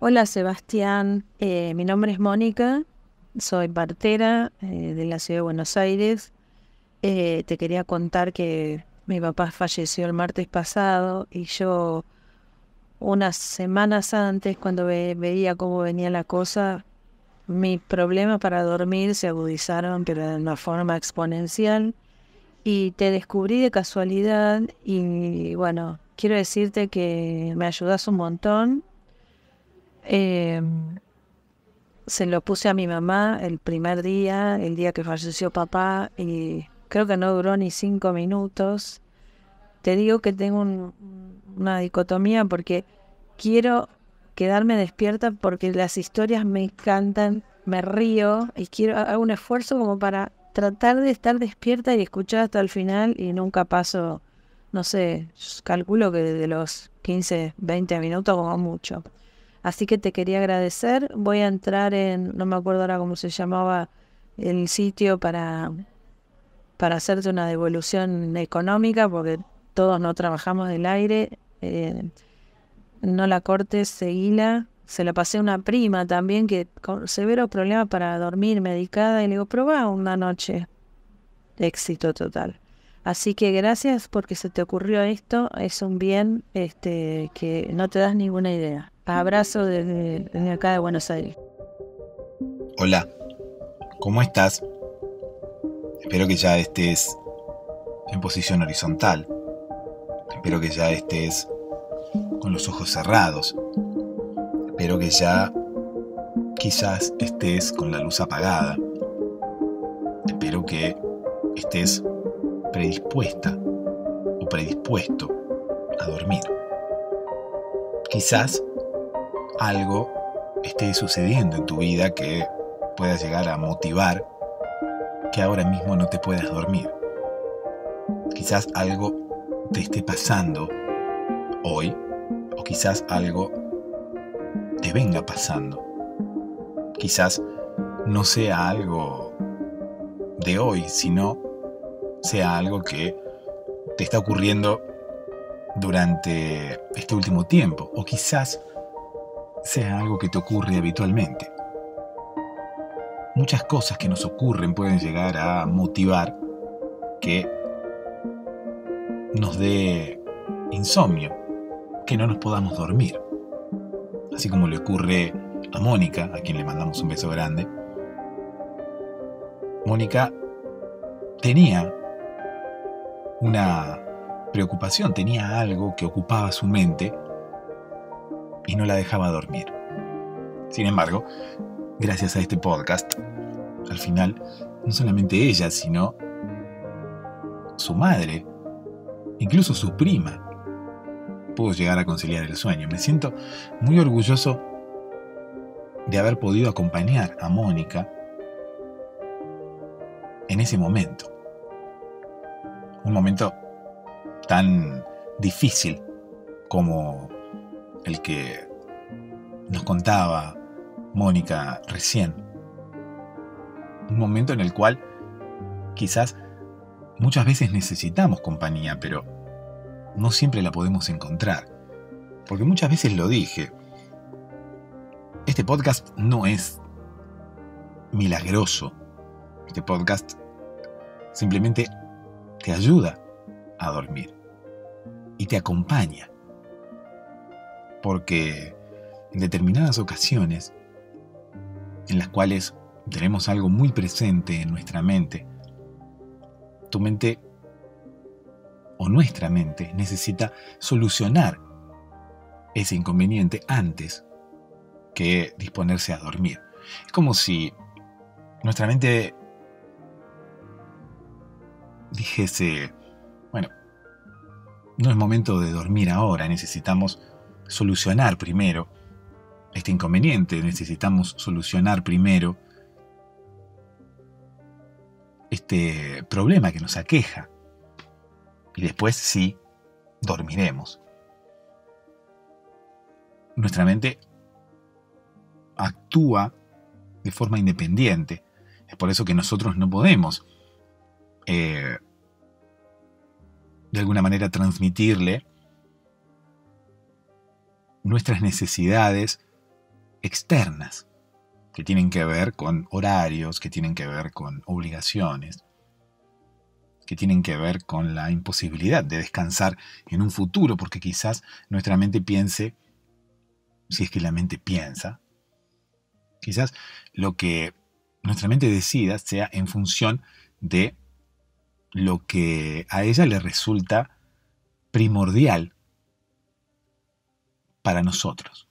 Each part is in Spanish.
Hola Sebastián, eh, mi nombre es Mónica, soy partera eh, de la ciudad de Buenos Aires. Eh, te quería contar que mi papá falleció el martes pasado y yo unas semanas antes, cuando veía cómo venía la cosa, mis problemas para dormir se agudizaron, pero de una forma exponencial. Y te descubrí de casualidad y bueno, quiero decirte que me ayudas un montón eh, se lo puse a mi mamá el primer día, el día que falleció papá, y creo que no duró ni cinco minutos. Te digo que tengo una dicotomía porque quiero quedarme despierta porque las historias me encantan, me río y quiero hago un esfuerzo como para tratar de estar despierta y escuchar hasta el final y nunca paso, no sé, calculo que desde los 15, 20 minutos como mucho. Así que te quería agradecer. Voy a entrar en, no me acuerdo ahora cómo se llamaba el sitio para, para hacerte una devolución económica, porque todos no trabajamos del aire. Eh, no la cortes, seguila. Se la pasé a una prima también que con severos problemas para dormir, medicada, y le digo, probá una noche. Éxito total. Así que gracias porque se te ocurrió esto, es un bien este, que no te das ninguna idea. Abrazo desde, acá de Buenos Aires. Hola, ¿cómo estás? Espero que ya estés en posición horizontal. Espero que ya estés con los ojos cerrados. Espero que ya quizás estés con la luz apagada. Espero que estés predispuesta o predispuesto a dormir. Quizás algo esté sucediendo en tu vida que pueda llegar a motivar que ahora mismo no te puedas dormir. Quizás algo te esté pasando hoy o quizás algo te venga pasando. Quizás no sea algo de hoy, sino sea algo que te está ocurriendo durante este último tiempo. O quizás sea algo que te ocurre habitualmente. Muchas cosas que nos ocurren pueden llegar a motivar que nos dé insomnio, que no nos podamos dormir. Así como le ocurre a Mónica, a quien le mandamos un beso grande. Mónica tenía una preocupación, tenía algo que ocupaba su mente y no la dejaba dormir. Sin embargo, gracias a este podcast, al final, no solamente ella, sino su madre, incluso su prima, pudo llegar a conciliar el sueño. Me siento muy orgulloso de haber podido acompañar a Mónica en ese momento. Un momento tan difícil como el que nos contaba Mónica recién. Un momento en el cual quizás muchas veces necesitamos compañía, pero no siempre la podemos encontrar. Porque muchas veces lo dije, este podcast no es milagroso. Este podcast simplemente te ayuda a dormir y te acompaña porque en determinadas ocasiones, en las cuales tenemos algo muy presente en nuestra mente, tu mente o nuestra mente necesita solucionar ese inconveniente antes que disponerse a dormir. Es como si nuestra mente dijese, bueno, no es momento de dormir ahora, necesitamos solucionar primero este inconveniente, necesitamos solucionar primero este problema que nos aqueja. Y después sí, dormiremos. Nuestra mente actúa de forma independiente. Es por eso que nosotros no podemos, eh, de alguna manera, transmitirle nuestras necesidades externas, que tienen que ver con horarios, que tienen que ver con obligaciones, que tienen que ver con la imposibilidad de descansar en un futuro, porque quizás nuestra mente piense, si es que la mente piensa, quizás lo que nuestra mente decida sea en función de lo que a ella le resulta primordial para nosotros.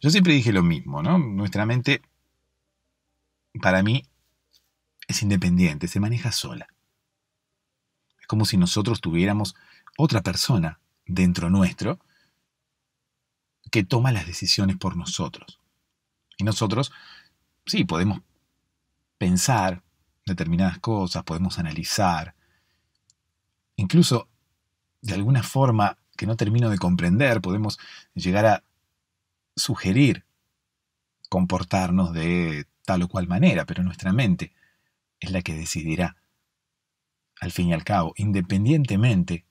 Yo siempre dije lo mismo, ¿no? Nuestra mente, para mí, es independiente, se maneja sola. Es como si nosotros tuviéramos otra persona dentro nuestro que toma las decisiones por nosotros. Y nosotros, sí, podemos pensar determinadas cosas, podemos analizar, incluso de alguna forma que no termino de comprender, podemos llegar a sugerir comportarnos de tal o cual manera, pero nuestra mente es la que decidirá, al fin y al cabo, independientemente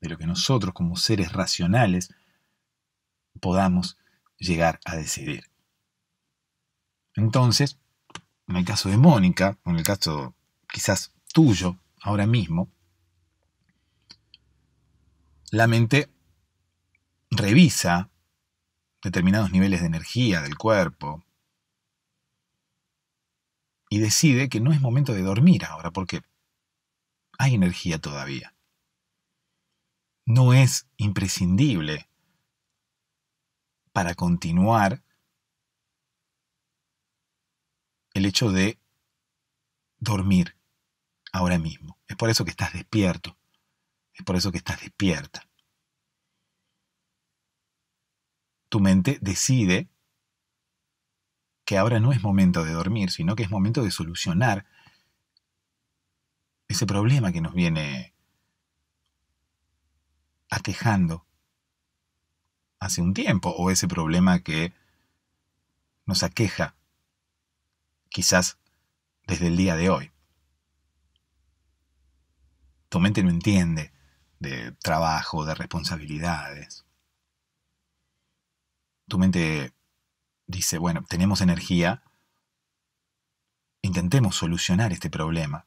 de lo que nosotros como seres racionales podamos llegar a decidir. Entonces, en el caso de Mónica, o en el caso quizás tuyo ahora mismo, la mente revisa determinados niveles de energía del cuerpo y decide que no es momento de dormir ahora porque hay energía todavía. No es imprescindible para continuar el hecho de dormir ahora mismo. Es por eso que estás despierto. Es por eso que estás despierta. Tu mente decide que ahora no es momento de dormir, sino que es momento de solucionar ese problema que nos viene aquejando hace un tiempo, o ese problema que nos aqueja quizás desde el día de hoy. Tu mente no entiende de trabajo, de responsabilidades. Tu mente dice, bueno, tenemos energía, intentemos solucionar este problema.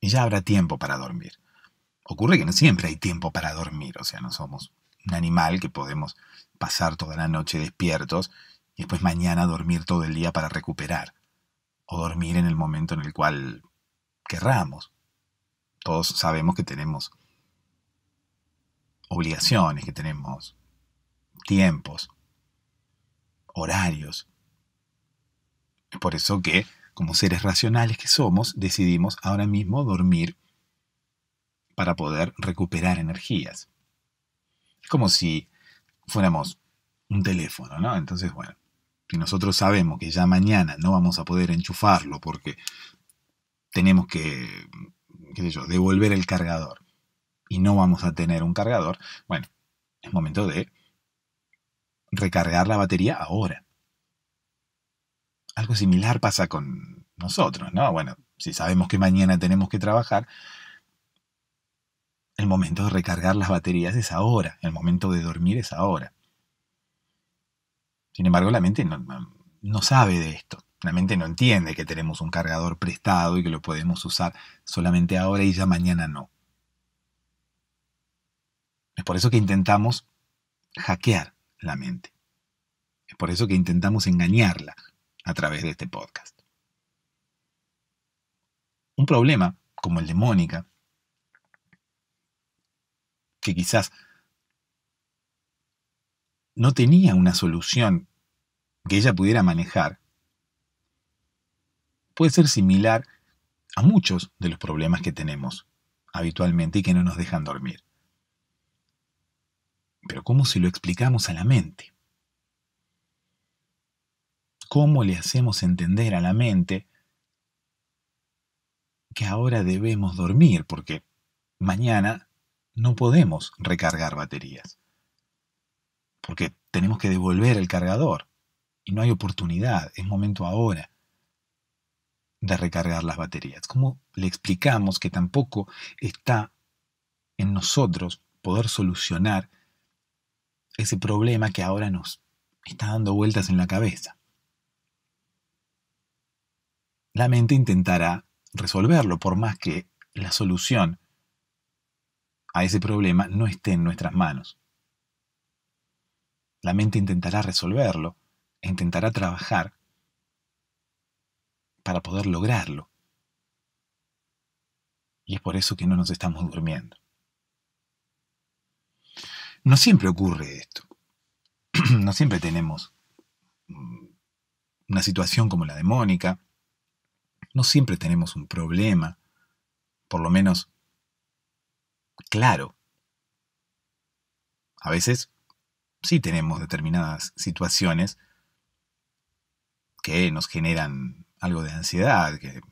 Y ya habrá tiempo para dormir. Ocurre que no siempre hay tiempo para dormir, o sea, no somos un animal que podemos pasar toda la noche despiertos y después mañana dormir todo el día para recuperar, o dormir en el momento en el cual querramos todos sabemos que tenemos obligaciones, que tenemos tiempos, horarios. Es por eso que, como seres racionales que somos, decidimos ahora mismo dormir para poder recuperar energías. Es como si fuéramos un teléfono, ¿no? Entonces, bueno, si nosotros sabemos que ya mañana no vamos a poder enchufarlo porque tenemos que qué devolver el cargador y no vamos a tener un cargador, bueno, es momento de recargar la batería ahora. Algo similar pasa con nosotros, ¿no? Bueno, si sabemos que mañana tenemos que trabajar, el momento de recargar las baterías es ahora, el momento de dormir es ahora. Sin embargo, la mente no sabe de esto mente no entiende que tenemos un cargador prestado y que lo podemos usar solamente ahora y ya mañana no. Es por eso que intentamos hackear la mente. Es por eso que intentamos engañarla a través de este podcast. Un problema como el de Mónica, que quizás no tenía una solución que ella pudiera manejar, puede ser similar a muchos de los problemas que tenemos habitualmente y que no nos dejan dormir. Pero ¿cómo si lo explicamos a la mente? ¿Cómo le hacemos entender a la mente que ahora debemos dormir porque mañana no podemos recargar baterías? Porque tenemos que devolver el cargador y no hay oportunidad, es momento ahora de recargar las baterías? ¿Cómo le explicamos que tampoco está en nosotros poder solucionar ese problema que ahora nos está dando vueltas en la cabeza? La mente intentará resolverlo, por más que la solución a ese problema no esté en nuestras manos. La mente intentará resolverlo, e intentará trabajar para poder lograrlo. Y es por eso que no nos estamos durmiendo. No siempre ocurre esto. No siempre tenemos mm, una situación como la de Mónica. No siempre tenemos un problema, por lo menos claro. A veces sí tenemos determinadas situaciones que nos generan algo de ansiedad, que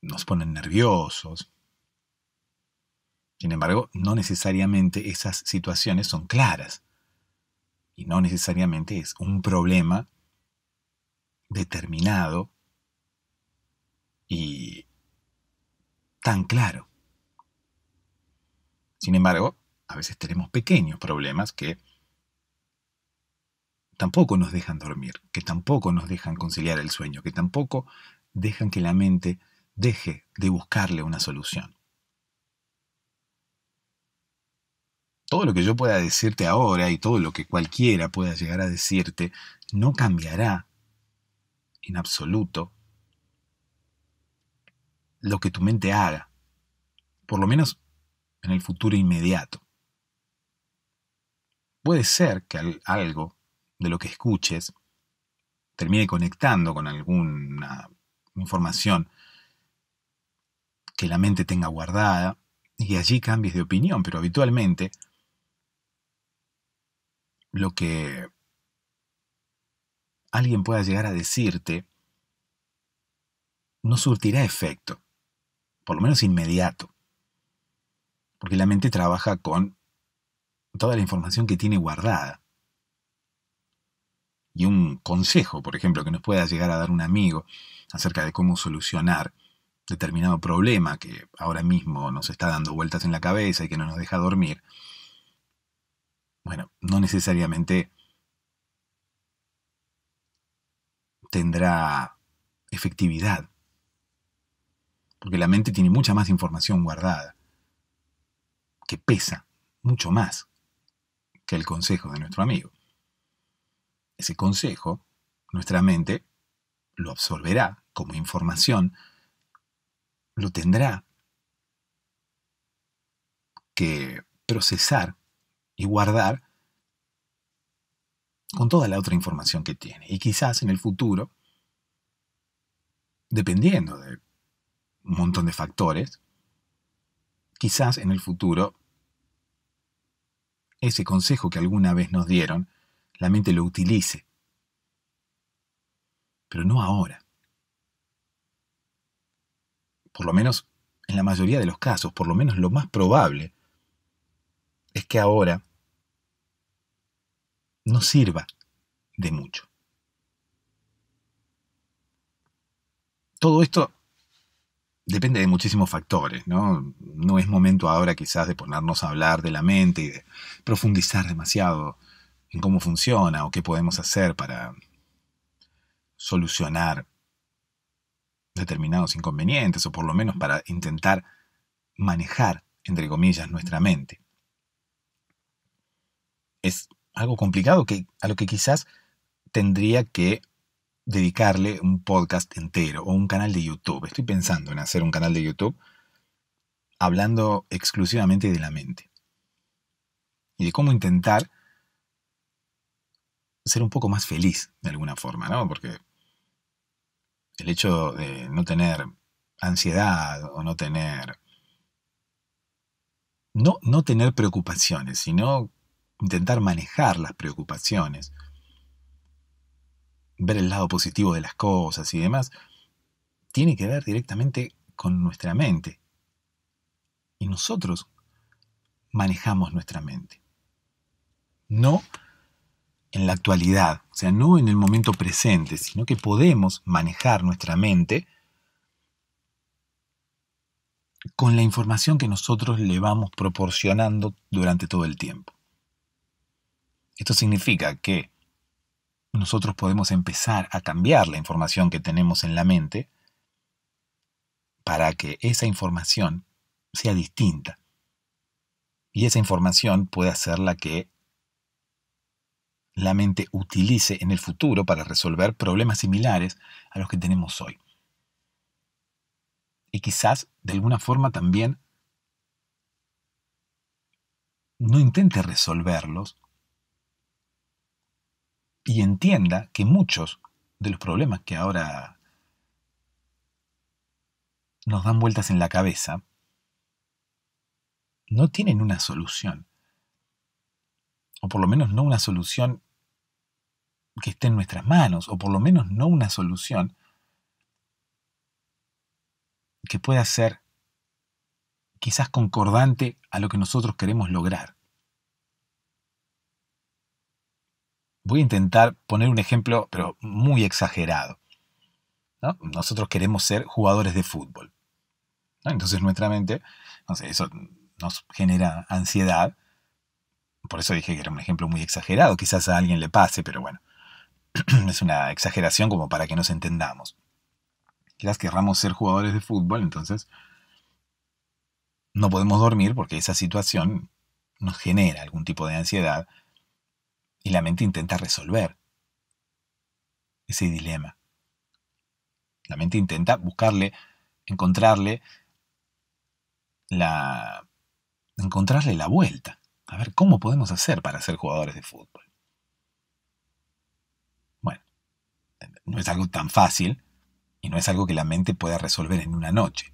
nos ponen nerviosos. Sin embargo, no necesariamente esas situaciones son claras y no necesariamente es un problema determinado y tan claro. Sin embargo, a veces tenemos pequeños problemas que tampoco nos dejan dormir, que tampoco nos dejan conciliar el sueño, que tampoco dejan que la mente deje de buscarle una solución. Todo lo que yo pueda decirte ahora y todo lo que cualquiera pueda llegar a decirte no cambiará en absoluto lo que tu mente haga, por lo menos en el futuro inmediato. Puede ser que algo de lo que escuches termine conectando con alguna información que la mente tenga guardada y allí cambies de opinión, pero habitualmente lo que alguien pueda llegar a decirte no surtirá efecto, por lo menos inmediato, porque la mente trabaja con toda la información que tiene guardada y un consejo, por ejemplo, que nos pueda llegar a dar un amigo acerca de cómo solucionar determinado problema que ahora mismo nos está dando vueltas en la cabeza y que no nos deja dormir, bueno, no necesariamente tendrá efectividad, porque la mente tiene mucha más información guardada, que pesa mucho más que el consejo de nuestro amigo. Ese consejo, nuestra mente lo absorberá como información, lo tendrá que procesar y guardar con toda la otra información que tiene. Y quizás en el futuro, dependiendo de un montón de factores, quizás en el futuro ese consejo que alguna vez nos dieron la mente lo utilice. Pero no ahora. Por lo menos en la mayoría de los casos, por lo menos lo más probable, es que ahora no sirva de mucho. Todo esto depende de muchísimos factores, ¿no? No es momento ahora quizás de ponernos a hablar de la mente y de profundizar demasiado en cómo funciona o qué podemos hacer para solucionar determinados inconvenientes o por lo menos para intentar manejar, entre comillas, nuestra mente. Es algo complicado que, a lo que quizás tendría que dedicarle un podcast entero o un canal de YouTube. Estoy pensando en hacer un canal de YouTube hablando exclusivamente de la mente y de cómo intentar ser un poco más feliz de alguna forma, ¿no? Porque el hecho de no tener ansiedad o no tener... No, no tener preocupaciones, sino intentar manejar las preocupaciones, ver el lado positivo de las cosas y demás, tiene que ver directamente con nuestra mente. Y nosotros manejamos nuestra mente. No en la actualidad, o sea, no en el momento presente, sino que podemos manejar nuestra mente con la información que nosotros le vamos proporcionando durante todo el tiempo. Esto significa que nosotros podemos empezar a cambiar la información que tenemos en la mente para que esa información sea distinta. Y esa información puede ser la que la mente utilice en el futuro para resolver problemas similares a los que tenemos hoy. Y quizás de alguna forma también no intente resolverlos y entienda que muchos de los problemas que ahora nos dan vueltas en la cabeza no tienen una solución o por lo menos no una solución que esté en nuestras manos, o por lo menos no una solución que pueda ser quizás concordante a lo que nosotros queremos lograr. Voy a intentar poner un ejemplo, pero muy exagerado. Nosotros queremos ser jugadores de fútbol. Entonces nuestra mente, no sé, eso nos genera ansiedad por eso dije que era un ejemplo muy exagerado, quizás a alguien le pase, pero bueno, es una exageración como para que nos entendamos. Quizás querramos ser jugadores de fútbol, entonces no podemos dormir porque esa situación nos genera algún tipo de ansiedad y la mente intenta resolver ese dilema. La mente intenta buscarle, encontrarle la encontrarle la vuelta. A ver, ¿cómo podemos hacer para ser jugadores de fútbol? Bueno, no es algo tan fácil y no es algo que la mente pueda resolver en una noche.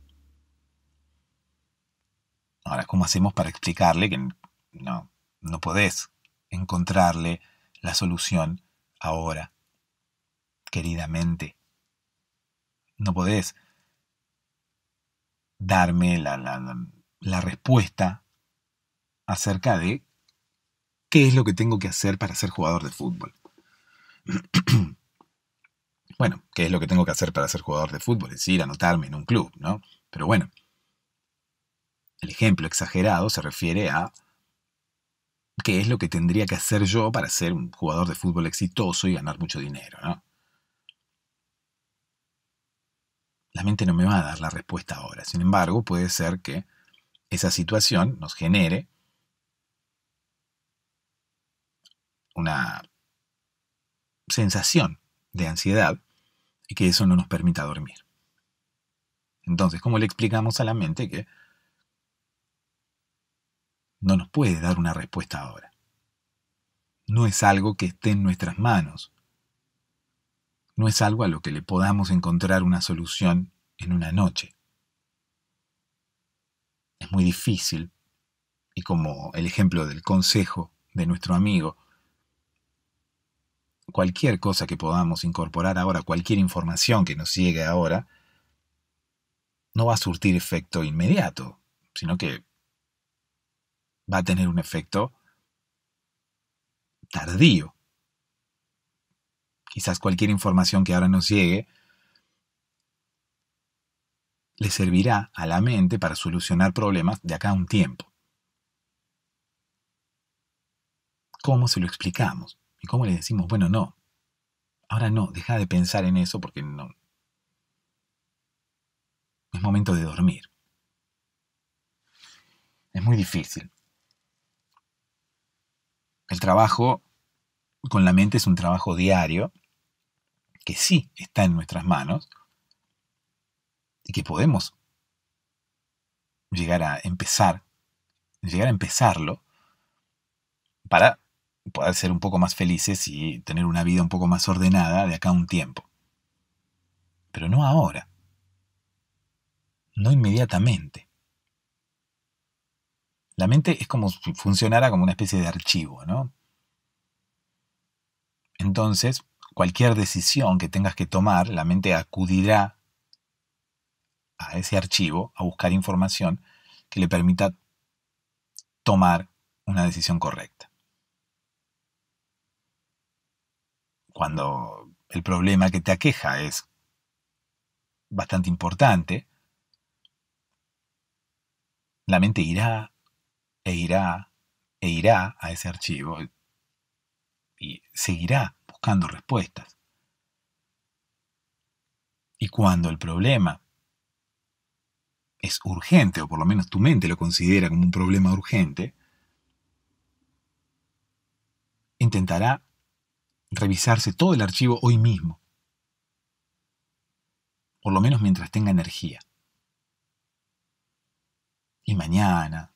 Ahora, ¿cómo hacemos para explicarle que no, no podés encontrarle la solución ahora, queridamente? No podés darme la, la, la respuesta acerca de qué es lo que tengo que hacer para ser jugador de fútbol. bueno, qué es lo que tengo que hacer para ser jugador de fútbol, es ir a anotarme en un club, ¿no? Pero bueno, el ejemplo exagerado se refiere a qué es lo que tendría que hacer yo para ser un jugador de fútbol exitoso y ganar mucho dinero, ¿no? La mente no me va a dar la respuesta ahora, sin embargo, puede ser que esa situación nos genere una sensación de ansiedad y que eso no nos permita dormir. Entonces, ¿cómo le explicamos a la mente que no nos puede dar una respuesta ahora? No es algo que esté en nuestras manos. No es algo a lo que le podamos encontrar una solución en una noche. Es muy difícil, y como el ejemplo del consejo de nuestro amigo, cualquier cosa que podamos incorporar ahora, cualquier información que nos llegue ahora, no va a surtir efecto inmediato, sino que va a tener un efecto tardío. Quizás cualquier información que ahora nos llegue le servirá a la mente para solucionar problemas de acá a un tiempo. ¿Cómo se lo explicamos? ¿Y cómo le decimos? Bueno, no. Ahora no, deja de pensar en eso porque no. Es momento de dormir. Es muy difícil. El trabajo con la mente es un trabajo diario que sí está en nuestras manos y que podemos llegar a empezar, llegar a empezarlo para poder ser un poco más felices y tener una vida un poco más ordenada de acá a un tiempo. Pero no ahora. No inmediatamente. La mente es como si funcionara como una especie de archivo, ¿no? Entonces, cualquier decisión que tengas que tomar, la mente acudirá a ese archivo a buscar información que le permita tomar una decisión correcta. cuando el problema que te aqueja es bastante importante, la mente irá e irá e irá a ese archivo y seguirá buscando respuestas. Y cuando el problema es urgente, o por lo menos tu mente lo considera como un problema urgente, intentará revisarse todo el archivo hoy mismo. Por lo menos mientras tenga energía. Y mañana,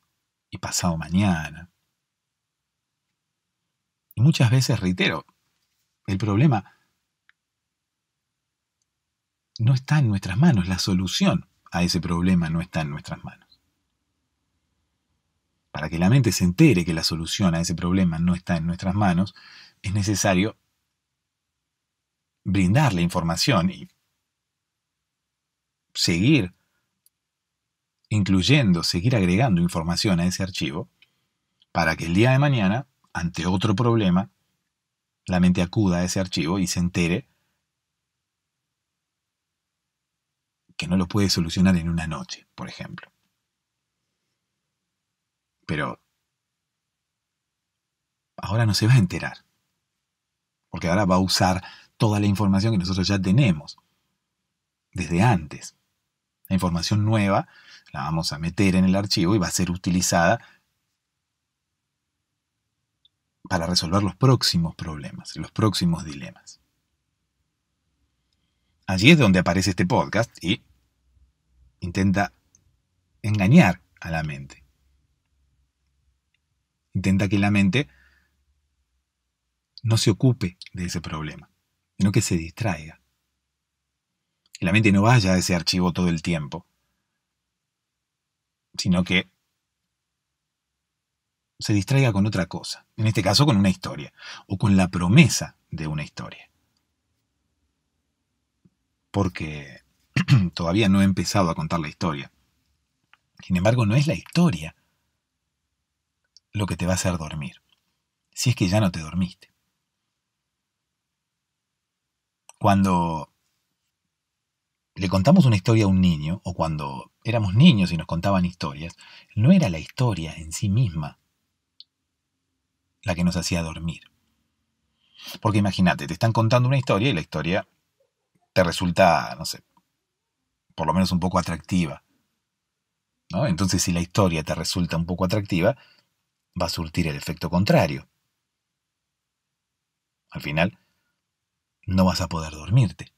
y pasado mañana. Y muchas veces, reitero, el problema no está en nuestras manos, la solución a ese problema no está en nuestras manos. Para que la mente se entere que la solución a ese problema no está en nuestras manos, es necesario brindarle información y seguir incluyendo, seguir agregando información a ese archivo para que el día de mañana, ante otro problema, la mente acuda a ese archivo y se entere que no lo puede solucionar en una noche, por ejemplo. Pero ahora no se va a enterar, porque ahora va a usar toda la información que nosotros ya tenemos desde antes. La información nueva la vamos a meter en el archivo y va a ser utilizada para resolver los próximos problemas, los próximos dilemas. Allí es donde aparece este podcast y intenta engañar a la mente. Intenta que la mente no se ocupe de ese problema sino que se distraiga. Que la mente no vaya a ese archivo todo el tiempo, sino que se distraiga con otra cosa, en este caso con una historia, o con la promesa de una historia. Porque todavía no he empezado a contar la historia. Sin embargo, no es la historia lo que te va a hacer dormir, si es que ya no te dormiste. Cuando le contamos una historia a un niño, o cuando éramos niños y nos contaban historias, no era la historia en sí misma la que nos hacía dormir. Porque imagínate, te están contando una historia y la historia te resulta, no sé, por lo menos un poco atractiva. Entonces, si la historia te resulta un poco atractiva, va a surtir el efecto contrario. Al final, no vas a poder dormirte.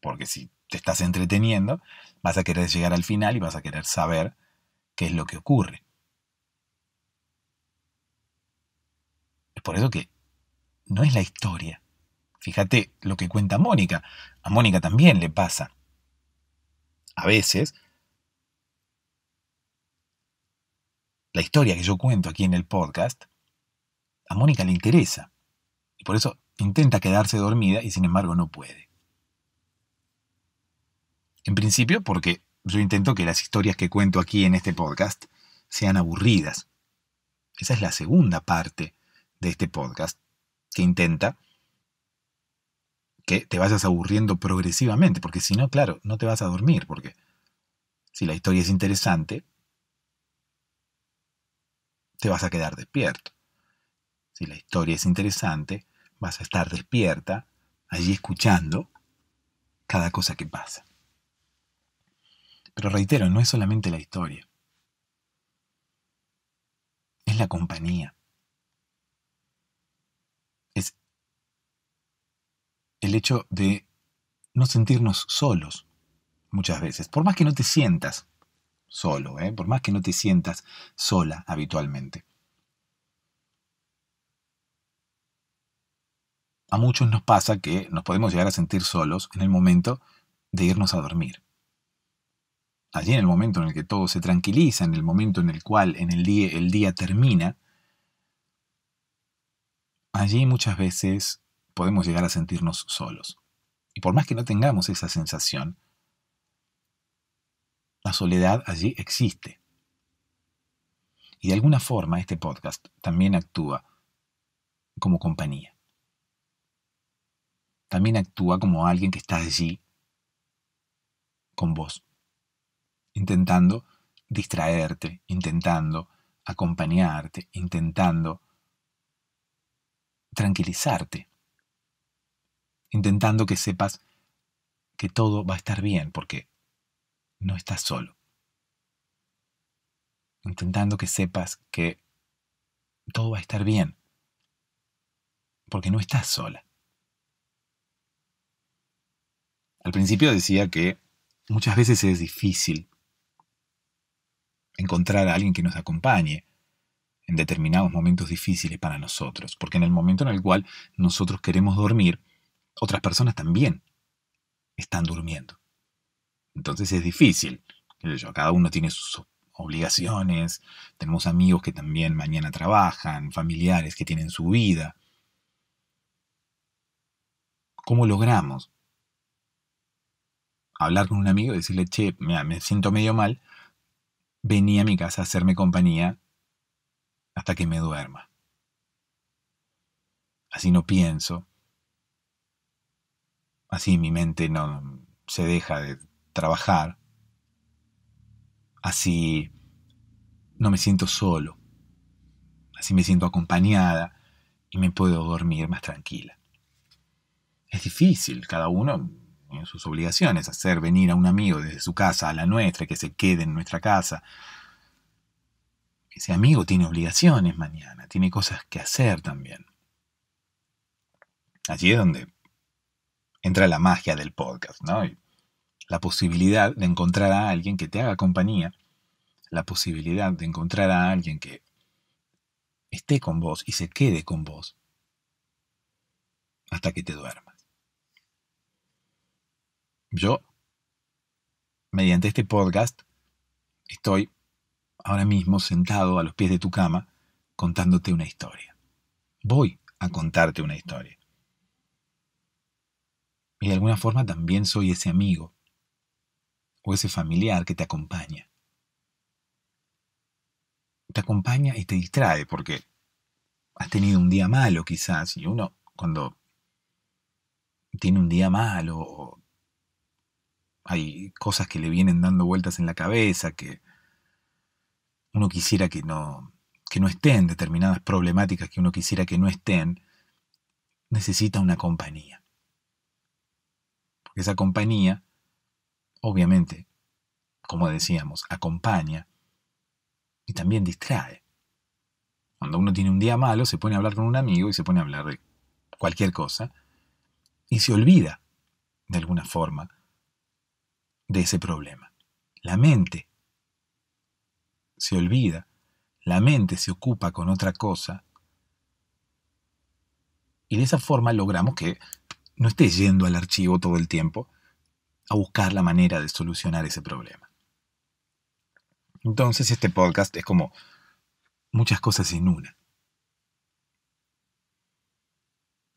Porque si te estás entreteniendo, vas a querer llegar al final y vas a querer saber qué es lo que ocurre. Es por eso que no es la historia. Fíjate lo que cuenta Mónica. A Mónica también le pasa. A veces, la historia que yo cuento aquí en el podcast, a Mónica le interesa. Y por eso Intenta quedarse dormida y sin embargo no puede. En principio porque yo intento que las historias que cuento aquí en este podcast sean aburridas. Esa es la segunda parte de este podcast que intenta que te vayas aburriendo progresivamente, porque si no, claro, no te vas a dormir, porque si la historia es interesante, te vas a quedar despierto. Si la historia es interesante, vas a estar despierta, allí escuchando cada cosa que pasa. Pero reitero, no es solamente la historia, es la compañía. Es el hecho de no sentirnos solos muchas veces, por más que no te sientas solo, ¿eh? por más que no te sientas sola habitualmente. a muchos nos pasa que nos podemos llegar a sentir solos en el momento de irnos a dormir. Allí en el momento en el que todo se tranquiliza, en el momento en el cual en el día, el día termina, allí muchas veces podemos llegar a sentirnos solos. Y por más que no tengamos esa sensación, la soledad allí existe. Y de alguna forma este podcast también actúa como compañía también actúa como alguien que está allí con vos, intentando distraerte, intentando acompañarte, intentando tranquilizarte, intentando que sepas que todo va a estar bien porque no estás solo, intentando que sepas que todo va a estar bien porque no estás sola. Al principio decía que muchas veces es difícil encontrar a alguien que nos acompañe en determinados momentos difíciles para nosotros, porque en el momento en el cual nosotros queremos dormir, otras personas también están durmiendo. Entonces es difícil. Cada uno tiene sus obligaciones, tenemos amigos que también mañana trabajan, familiares que tienen su vida. ¿Cómo logramos hablar con un amigo y decirle, che, me siento medio mal, venía a mi casa a hacerme compañía hasta que me duerma. Así no pienso. Así mi mente no se deja de trabajar. Así no me siento solo. Así me siento acompañada y me puedo dormir más tranquila. Es difícil, cada uno sus obligaciones, hacer venir a un amigo desde su casa a la nuestra, que se quede en nuestra casa. Ese amigo tiene obligaciones mañana, tiene cosas que hacer también. Allí es donde entra la magia del podcast, ¿no? la posibilidad de encontrar a alguien que te haga compañía, la posibilidad de encontrar a alguien que esté con vos y se quede con vos hasta que te duerma. Yo, mediante este podcast, estoy ahora mismo sentado a los pies de tu cama contándote una historia. Voy a contarte una historia. Y de alguna forma también soy ese amigo o ese familiar que te acompaña. Te acompaña y te distrae porque has tenido un día malo quizás y uno cuando tiene un día malo o hay cosas que le vienen dando vueltas en la cabeza que uno quisiera que no, estén, determinadas problemáticas que uno quisiera que no estén, necesita una compañía. esa compañía, obviamente, como decíamos, acompaña y también distrae. Cuando uno tiene un día malo, se pone a hablar con un amigo y se pone a hablar de cualquier cosa y se olvida, de alguna forma, de ese problema. La mente se olvida, la mente se ocupa con otra cosa y de esa forma logramos que no esté yendo al archivo todo el tiempo a buscar la manera de solucionar ese problema. Entonces este podcast es como muchas cosas en una.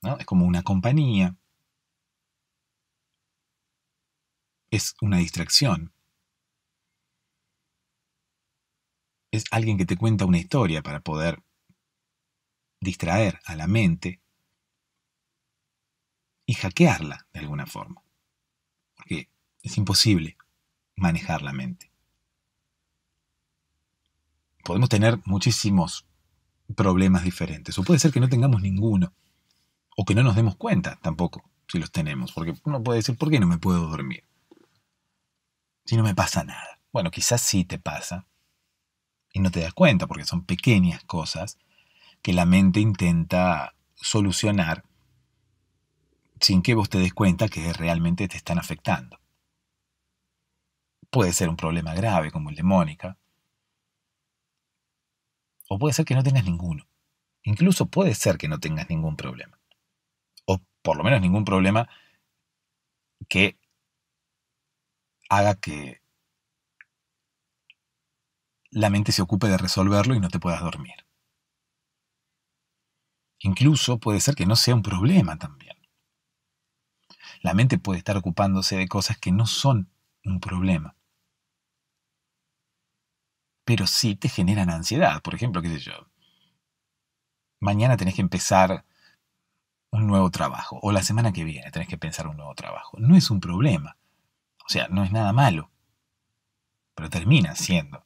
¿no? Es como una compañía es una distracción. Es alguien que te cuenta una historia para poder distraer a la mente y hackearla de alguna forma. Porque es imposible manejar la mente. Podemos tener muchísimos problemas diferentes, o puede ser que no tengamos ninguno, o que no nos demos cuenta tampoco si los tenemos, porque uno puede decir, ¿por qué no me puedo dormir? si no me pasa nada. Bueno, quizás sí te pasa y no te das cuenta porque son pequeñas cosas que la mente intenta solucionar sin que vos te des cuenta que realmente te están afectando. Puede ser un problema grave como el de Mónica, o puede ser que no tengas ninguno. Incluso puede ser que no tengas ningún problema. O por lo menos ningún problema que haga que la mente se ocupe de resolverlo y no te puedas dormir. Incluso puede ser que no sea un problema también. La mente puede estar ocupándose de cosas que no son un problema. Pero sí te generan ansiedad. Por ejemplo, qué sé yo. Mañana tenés que empezar un nuevo trabajo. O la semana que viene tenés que pensar un nuevo trabajo. No es un problema. O sea, no es nada malo, pero termina siendo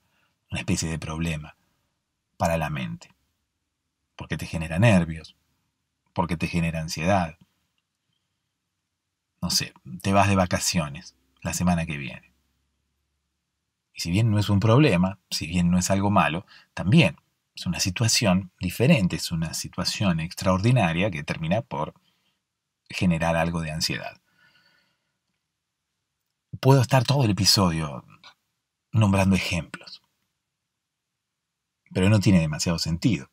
una especie de problema para la mente, porque te genera nervios, porque te genera ansiedad. No sé, te vas de vacaciones la semana que viene. Y si bien no es un problema, si bien no es algo malo, también es una situación diferente, es una situación extraordinaria que termina por generar algo de ansiedad puedo estar todo el episodio nombrando ejemplos. Pero no tiene demasiado sentido.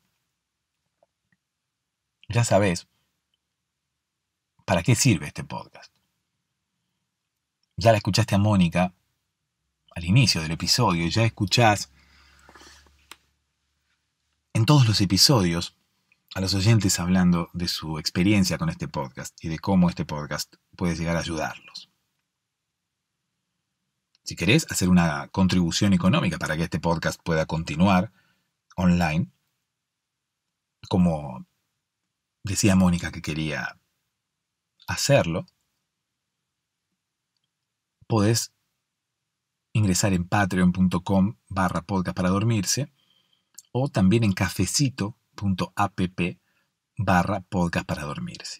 Ya sabes para qué sirve este podcast. Ya la escuchaste a Mónica al inicio del episodio, ya escuchás en todos los episodios a los oyentes hablando de su experiencia con este podcast y de cómo este podcast puede llegar a ayudarlos. Si querés hacer una contribución económica para que este podcast pueda continuar online, como decía Mónica que quería hacerlo, podés ingresar en patreon.com barra para dormirse o también en cafecito.app barra podcast para dormirse.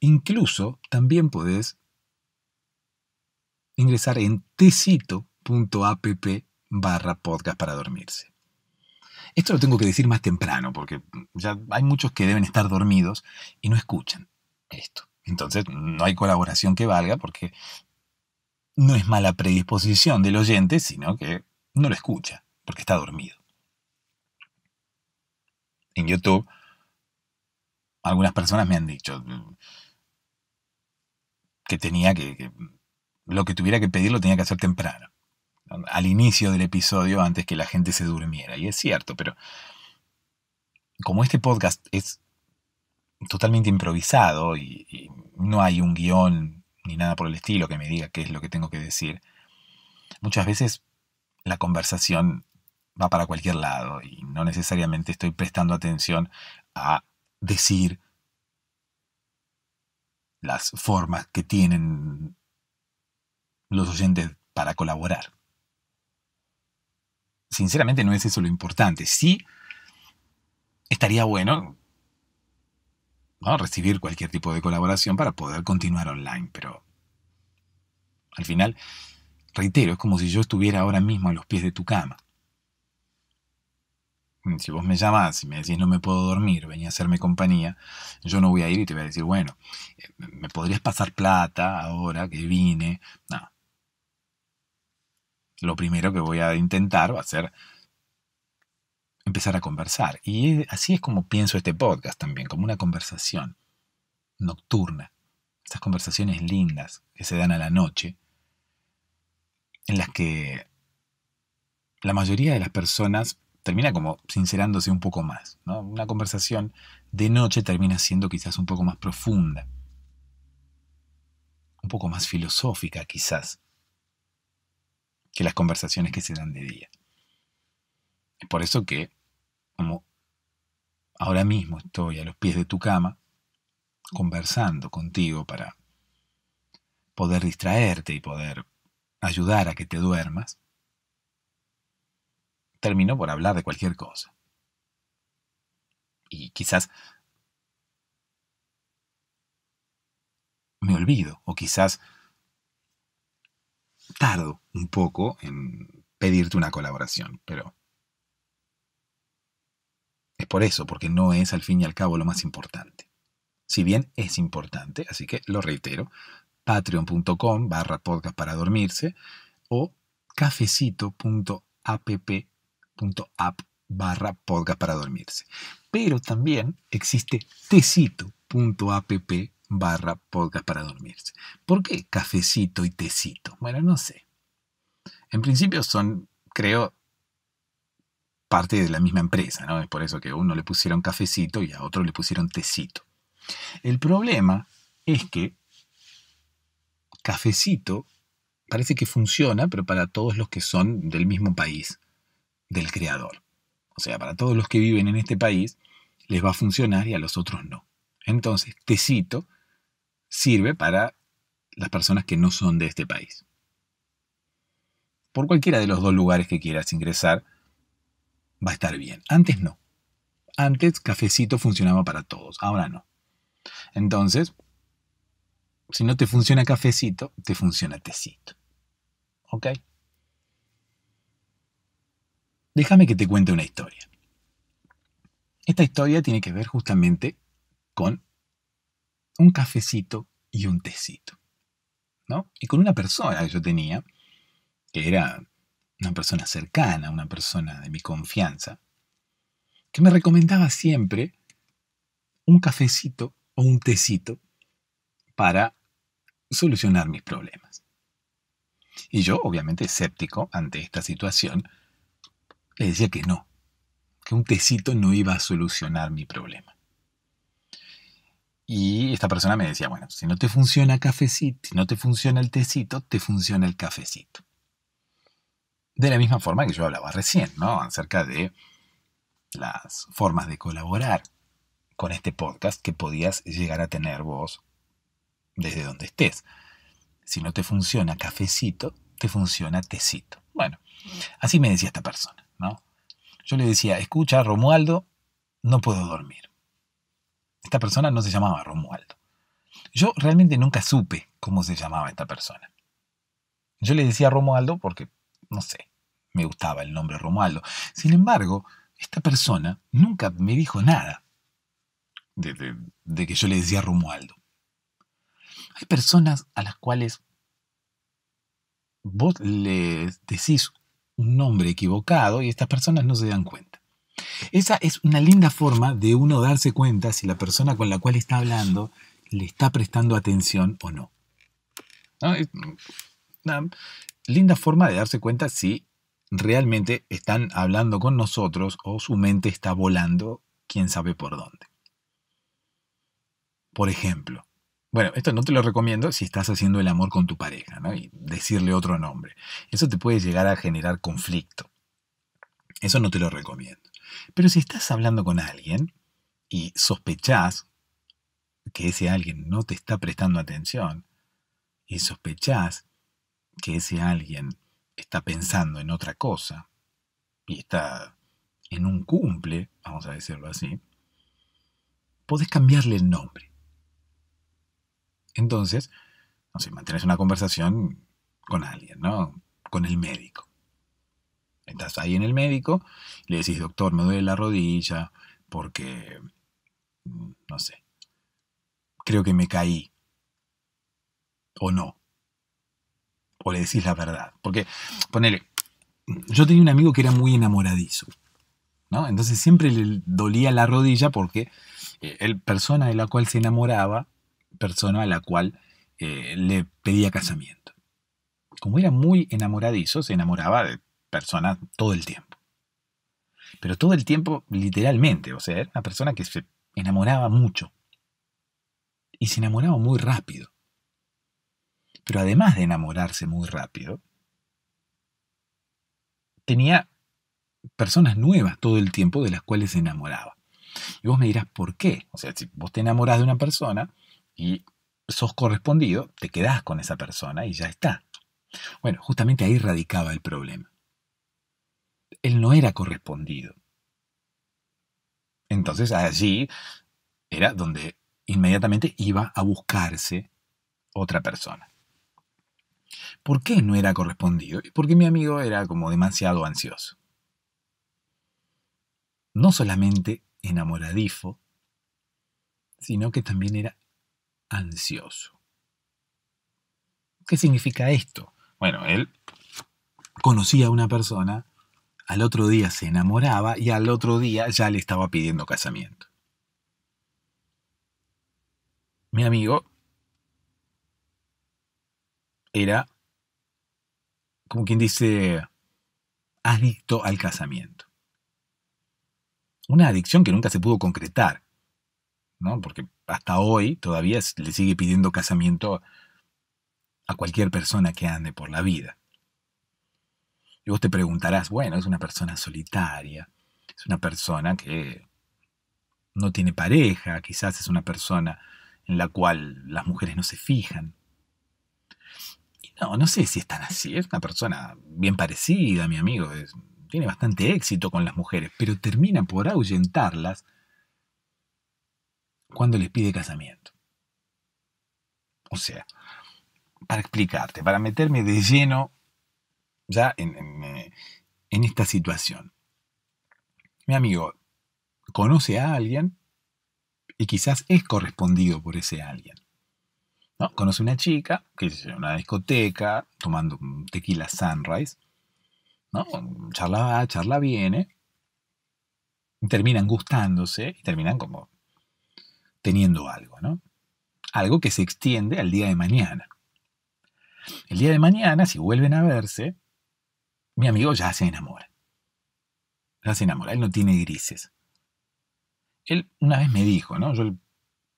Incluso también podés ingresar en tecito.app barra podcast para dormirse. Esto lo tengo que decir más temprano porque ya hay muchos que deben estar dormidos y no escuchan esto. Entonces no hay colaboración que valga porque no es mala predisposición del oyente, sino que no lo escucha porque está dormido. En YouTube algunas personas me han dicho que tenía que, que lo que tuviera que pedir lo tenía que hacer temprano, al inicio del episodio, antes que la gente se durmiera. Y es cierto, pero como este podcast es totalmente improvisado y, no hay un guión ni nada por el estilo que me diga qué es lo que tengo que decir, muchas veces la conversación va para cualquier lado y no necesariamente estoy prestando atención a decir las formas que tienen los oyentes para colaborar. Sinceramente no es eso lo importante. Sí estaría bueno recibir cualquier tipo de colaboración para poder continuar online, pero al final, reitero, es como si yo estuviera ahora mismo a los pies de tu cama. Si vos me llamás y me decís no me puedo dormir, vení a hacerme compañía, yo no voy a ir y te voy a decir, bueno, eh, me podrías pasar plata ahora que vine. No, lo primero que voy a intentar va a ser empezar a conversar. Y así es como pienso este podcast también, como una conversación nocturna. Estas conversaciones lindas que se dan a la noche, en las que la mayoría de las personas termina como sincerándose un poco más. Una conversación de noche termina siendo quizás un poco más profunda, un poco más filosófica quizás que las conversaciones que se dan de día. por eso que, como ahora mismo estoy a los pies de tu cama, conversando contigo para poder distraerte y poder ayudar a que te duermas, termino por hablar de cualquier cosa. Y quizás me olvido, o quizás tardo un poco en pedirte una colaboración, pero es por eso, porque no es al fin y al cabo lo más importante. Si bien es importante, así que lo reitero, patreon.com barra podcast para dormirse o cafecito.app.app barra podcast para dormirse. Pero también existe tecito.app barra podcast para dormirse. ¿Por qué cafecito y tecito? Bueno, no sé. En principio son, creo, parte de la misma empresa, ¿no? Es por eso que a uno le pusieron cafecito y a otro le pusieron tecito. El problema es que cafecito parece que funciona, pero para todos los que son del mismo país, del creador. O sea, para todos los que viven en este país, les va a funcionar y a los otros no. Entonces, tecito sirve para las personas que no son de este país. Por cualquiera de los dos lugares que quieras ingresar, va a estar bien. Antes no. Antes cafecito funcionaba para todos, ahora no. Entonces, si no te funciona cafecito, te funciona tecito. ¿Ok? Déjame que te cuente una historia. Esta historia tiene que ver justamente con un cafecito y un tecito. ¿no? Y con una persona que yo tenía, que era una persona cercana, una persona de mi confianza, que me recomendaba siempre un cafecito o un tecito para solucionar mis problemas. Y yo, obviamente escéptico ante esta situación, le decía que no, que un tecito no iba a solucionar mi problema. Y esta persona me decía, bueno, si no te funciona cafecito, si no te funciona el tecito, te funciona el cafecito. De la misma forma que yo hablaba recién, ¿no? Acerca de las formas de colaborar con este podcast que podías llegar a tener vos desde donde estés. Si no te funciona cafecito, te funciona tecito. Bueno, así me decía esta persona, ¿no? Yo le decía, escucha, Romualdo, no puedo dormir. Esta persona no se llamaba Romualdo. Yo realmente nunca supe cómo se llamaba esta persona. Yo le decía Romualdo porque, no sé, me gustaba el nombre Romualdo. Sin embargo, esta persona nunca me dijo nada de, que yo le decía Romualdo. Hay personas a las cuales vos le decís un nombre equivocado y estas personas no se dan cuenta. Esa es una linda forma de uno darse cuenta si la persona con la cual está hablando le está prestando atención o no. linda forma de darse cuenta si realmente están hablando con nosotros o su mente está volando quién sabe por dónde. Por ejemplo, bueno, esto no te lo recomiendo si estás haciendo el amor con tu pareja ¿no? y decirle otro nombre. Eso te puede llegar a generar conflicto. Eso no te lo recomiendo. Pero si estás hablando con alguien y sospechás que ese alguien no te está prestando atención y sospechás que ese alguien está pensando en otra cosa y está en un cumple, vamos a decirlo así, podés cambiarle el nombre. Entonces, no sé, mantenés una conversación con alguien, ¿no? Con el médico. Estás ahí en el médico, le decís, doctor, me duele la rodilla porque, no sé, creo que me caí. O no. O le decís la verdad. Porque, ponele, yo tenía un amigo que era muy enamoradizo. ¿no? Entonces siempre le dolía la rodilla porque el eh, persona de la cual se enamoraba, persona a la cual eh, le pedía casamiento. Como era muy enamoradizo, se enamoraba de Persona todo el tiempo. Pero todo el tiempo, literalmente, o sea, era una persona que se enamoraba mucho. Y se enamoraba muy rápido. Pero además de enamorarse muy rápido, tenía personas nuevas todo el tiempo de las cuales se enamoraba. Y vos me dirás, ¿por qué? O sea, si vos te enamorás de una persona y sos correspondido, te quedás con esa persona y ya está. Bueno, justamente ahí radicaba el problema él no era correspondido. Entonces allí era donde inmediatamente iba a buscarse otra persona. ¿Por qué no era correspondido? Porque mi amigo era como demasiado ansioso. No solamente enamoradifo, sino que también era ansioso. ¿Qué significa esto? Bueno, él conocía a una persona al otro día se enamoraba y al otro día ya le estaba pidiendo casamiento. Mi amigo era, como quien dice, adicto al casamiento. Una adicción que nunca se pudo concretar, ¿no? Porque hasta hoy todavía le sigue pidiendo casamiento a cualquier persona que ande por la vida. Y vos te preguntarás, bueno, es una persona solitaria, es una persona que no tiene pareja, quizás es una persona en la cual las mujeres no se fijan. Y no, no sé si es tan así, es una persona bien parecida, mi amigo, tiene bastante éxito con las mujeres, pero termina por ahuyentarlas cuando les pide casamiento. O sea, para explicarte, para meterme de lleno ya en, en esta situación? Mi amigo, conoce a alguien y quizás es correspondido por ese alguien. ¿No? Conoce una chica, que es una discoteca, tomando tequila sunrise. Charla va, charla viene. terminan gustándose y terminan como teniendo algo, ¿no? Algo que se extiende al día de mañana. El día de mañana, si vuelven a verse, mi amigo ya se enamora. Ya se enamora, él no tiene grises. Él una vez me dijo, ¿no? Yo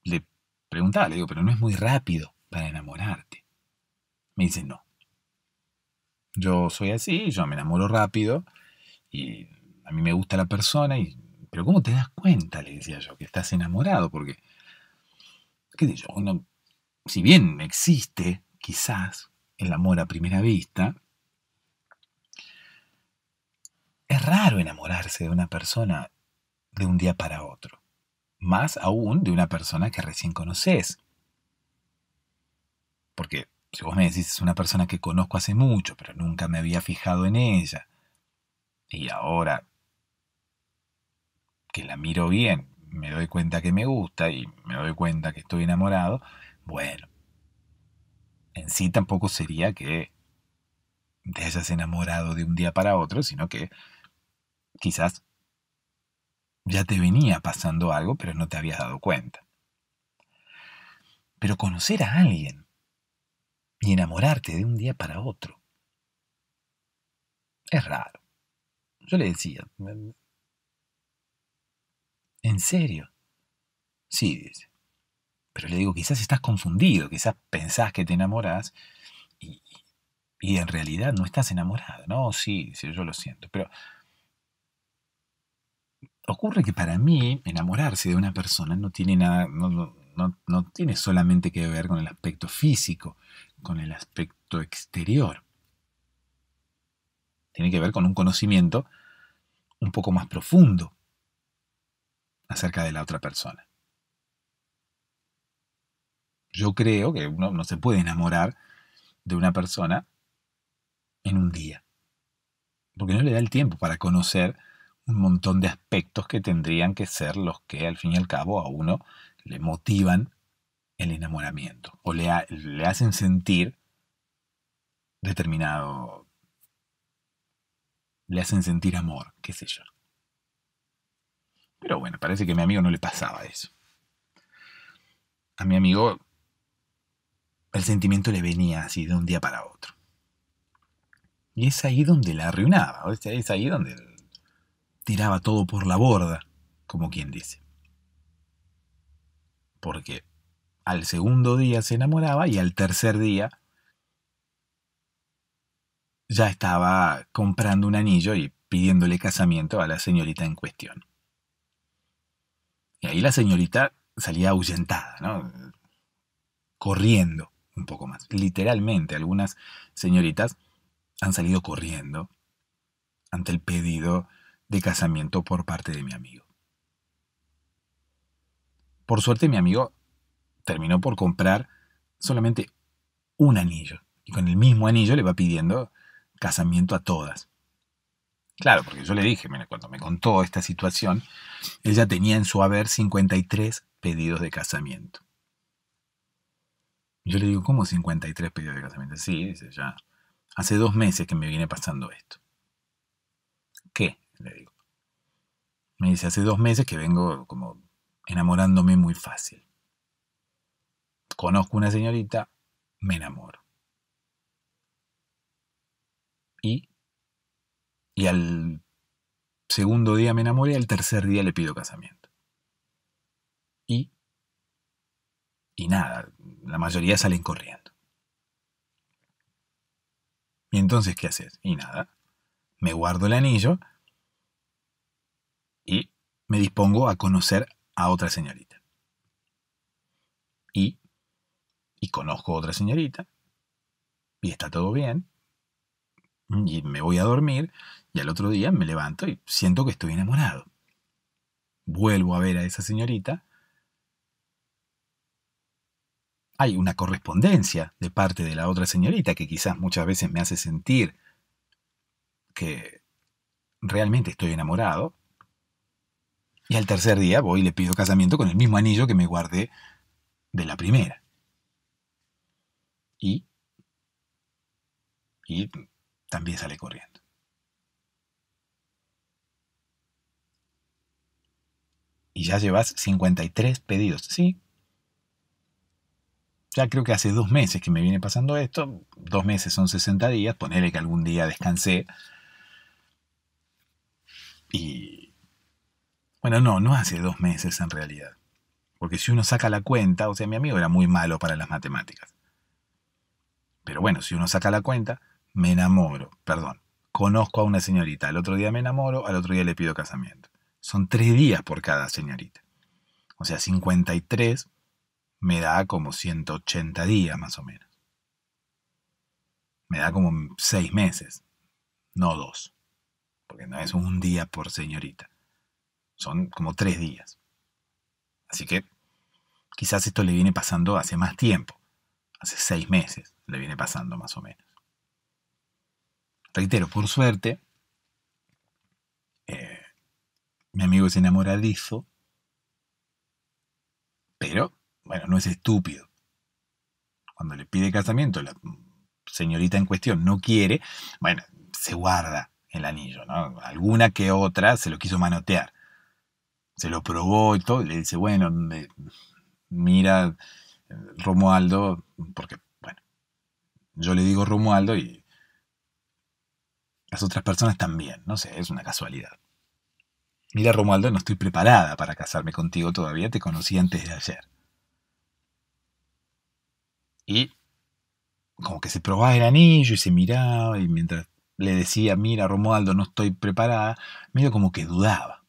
le preguntaba, le digo, pero no es muy rápido para enamorarte. Me dice, no. Yo soy así, yo me enamoro rápido y a mí me gusta la persona, y, pero ¿cómo te das cuenta? Le decía yo, que estás enamorado, porque, qué sé si bien existe quizás el amor a primera vista, raro enamorarse de una persona de un día para otro, más aún de una persona que recién conoces. Porque si vos me decís es una persona que conozco hace mucho, pero nunca me había fijado en ella, y ahora que la miro bien, me doy cuenta que me gusta y me doy cuenta que estoy enamorado, bueno, en sí tampoco sería que te hayas enamorado de un día para otro, sino que quizás ya te venía pasando algo, pero no te habías dado cuenta. Pero conocer a alguien y enamorarte de un día para otro es raro. Yo le decía, mm, ¿en serio? Sí, dice. Pero le digo, quizás estás confundido, quizás pensás que te enamorás y, y en realidad no estás enamorado. No, sí, dice, yo lo siento, pero ocurre que para mí enamorarse de una persona no tiene nada, no, tiene solamente que ver con el aspecto físico, con el aspecto exterior. Tiene que ver con un conocimiento un poco más profundo acerca de la otra persona. Yo creo que uno no se puede enamorar de una persona en un día, porque no le da el tiempo para conocer un montón de aspectos que tendrían que ser los que al fin y al cabo a uno le motivan el enamoramiento o le, hacen sentir determinado, le hacen sentir amor, qué sé yo. Pero bueno, parece que a mi amigo no le pasaba eso. A mi amigo el sentimiento le venía así de un día para otro. Y es ahí donde la arruinaba, es ahí donde tiraba todo por la borda, como quien dice. Porque al segundo día se enamoraba y al tercer día ya estaba comprando un anillo y pidiéndole casamiento a la señorita en cuestión. Y ahí la señorita salía ahuyentada, ¿no? Corriendo un poco más. Literalmente, algunas señoritas han salido corriendo ante el pedido de casamiento por parte de mi amigo. Por suerte mi amigo terminó por comprar solamente un anillo y con el mismo anillo le va pidiendo casamiento a todas. Claro, porque yo le dije, cuando me contó esta situación, ella tenía en su haber 53 pedidos de casamiento. Yo le digo, ¿cómo 53 pedidos de casamiento? Sí, dice, ya. Hace dos meses que me viene pasando esto le digo. Me dice, hace dos meses que vengo como enamorándome muy fácil. Conozco una señorita, me enamoro. Y, y al segundo día me enamoré, al tercer día le pido casamiento. Y, y nada, la mayoría salen corriendo. ¿Y entonces qué haces? Y nada, me guardo el anillo me dispongo a conocer a otra señorita. Y, y conozco a otra señorita, y está todo bien, y me voy a dormir, y al otro día me levanto y siento que estoy enamorado. Vuelvo a ver a esa señorita. Hay una correspondencia de parte de la otra señorita que quizás muchas veces me hace sentir que realmente estoy enamorado, y al tercer día voy y le pido casamiento con el mismo anillo que me guardé de la primera. Y, y también sale corriendo. Y ya llevas 53 pedidos, ¿sí? Ya creo que hace dos meses que me viene pasando esto. Dos meses son 60 días. Ponele que algún día descansé. Y, bueno, no, no hace dos meses en realidad. Porque si uno saca la cuenta, o sea, mi amigo era muy malo para las matemáticas. Pero bueno, si uno saca la cuenta, me enamoro, perdón, conozco a una señorita, al otro día me enamoro, al otro día le pido casamiento. Son tres días por cada señorita. O sea, 53 me da como 180 días más o menos. Me da como seis meses, no dos, porque no es un día por señorita. Son como tres días. Así que quizás esto le viene pasando hace más tiempo. Hace seis meses le viene pasando más o menos. Reitero, por suerte, eh, mi amigo es enamoradizo, pero, bueno, no es estúpido. Cuando le pide casamiento, la señorita en cuestión no quiere, bueno, se guarda el anillo, ¿no? Alguna que otra se lo quiso manotear se lo probó y todo, le dice, bueno, mira Romualdo, porque, bueno, yo le digo Romualdo y las otras personas también, no sé, es una casualidad. Mira Romualdo, no estoy preparada para casarme contigo todavía, te conocí antes de ayer. Y como que se probaba el anillo y se miraba y mientras le decía, mira Romualdo, no estoy preparada, medio como que dudaba.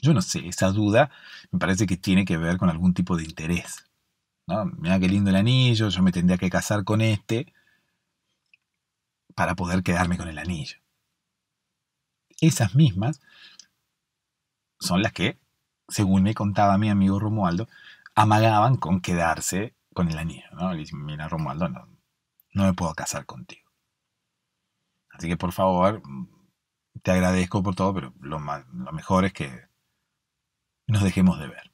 Yo no sé, esa duda me parece que tiene que ver con algún tipo de interés. Mira qué lindo el anillo, yo me tendría que casar con este para poder quedarme con el anillo. Esas mismas son las que, según me contaba mi amigo Romualdo, amagaban con quedarse con el anillo. Le mira Romualdo, no, no me puedo casar contigo. Así que por favor, te agradezco por todo, pero lo, lo mejor es que nos dejemos de ver.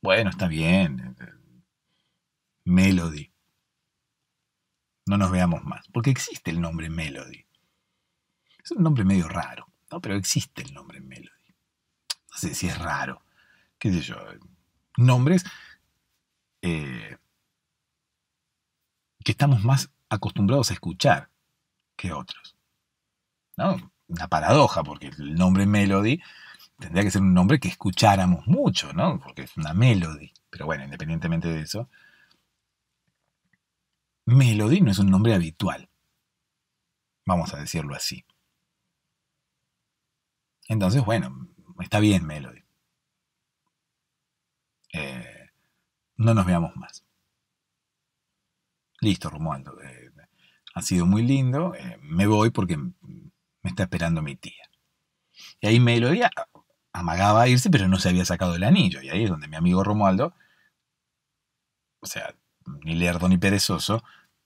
Bueno, está bien. Eh, eh, Melody. No nos veamos más, porque existe el nombre Melody. Es un nombre medio raro, ¿no? Pero existe el nombre Melody. No sé si es raro. ¿Qué sé yo? Eh, nombres que estamos más acostumbrados a escuchar que otros. ¿No? Una paradoja, porque el nombre Melody tendría que ser un nombre que escucháramos mucho, ¿no? Porque es una melody. Pero bueno, independientemente de eso, melody no es un nombre habitual. Vamos a decirlo así. Entonces, bueno, está bien melody. Eh, no nos veamos más. Listo, Romualdo. Eh, ha sido muy lindo. Eh, me voy porque me está esperando mi tía. Y ahí Melody amagaba irse, pero no se había sacado el anillo. Y ahí es donde mi amigo Romualdo, o sea, ni lerdo ni perezoso,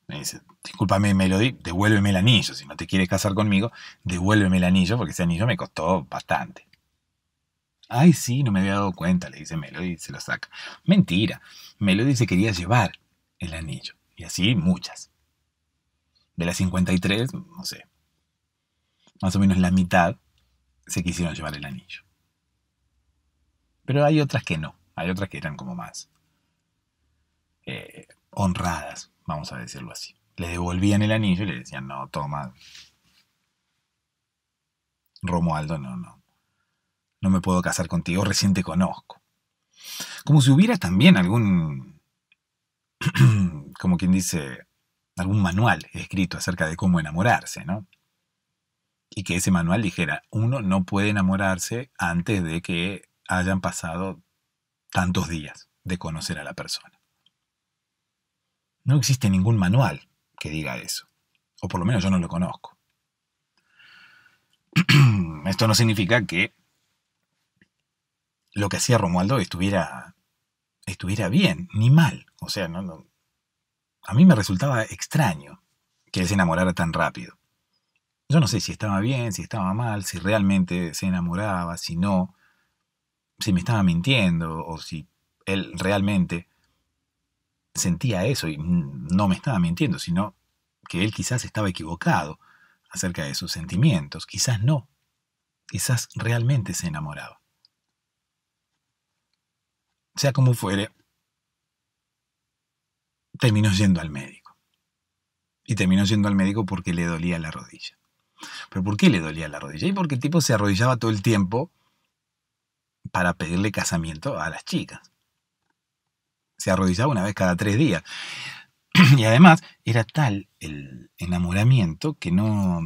me dice, discúlpame Melody, devuélveme el anillo. Si no te quieres casar conmigo, devuélveme el anillo, porque ese anillo me costó bastante. Ay, sí, no me había dado cuenta, le dice Melody y se lo saca. Mentira, Melody se quería llevar el anillo. Y así muchas. De las 53, no sé, más o menos la mitad se quisieron llevar el anillo. Pero hay otras que no, hay otras que eran como más eh, honradas, vamos a decirlo así. Le devolvían el anillo y le decían, no, toma, Romualdo, no, no, no me puedo casar contigo, recién te conozco. Como si hubiera también algún, como quien dice, algún manual escrito acerca de cómo enamorarse, ¿no? Y que ese manual dijera, uno no puede enamorarse antes de que hayan pasado tantos días de conocer a la persona. No existe ningún manual que diga eso, o por lo menos yo no lo conozco. Esto no significa que lo que hacía Romualdo estuviera, estuviera bien, ni mal. O sea, a mí me resultaba extraño que él se enamorara tan rápido. Yo no sé si estaba bien, si estaba mal, si realmente se enamoraba, si no si me estaba mintiendo o si él realmente sentía eso y no me estaba mintiendo, sino que él quizás estaba equivocado acerca de sus sentimientos, quizás no, quizás realmente se enamoraba. Sea como fuere, terminó yendo al médico. Y terminó yendo al médico porque le dolía la rodilla. ¿Pero por qué le dolía la rodilla? Y porque el tipo se arrodillaba todo el tiempo para pedirle casamiento a las chicas. Se arrodillaba una vez cada tres días. Y además era tal el enamoramiento que no,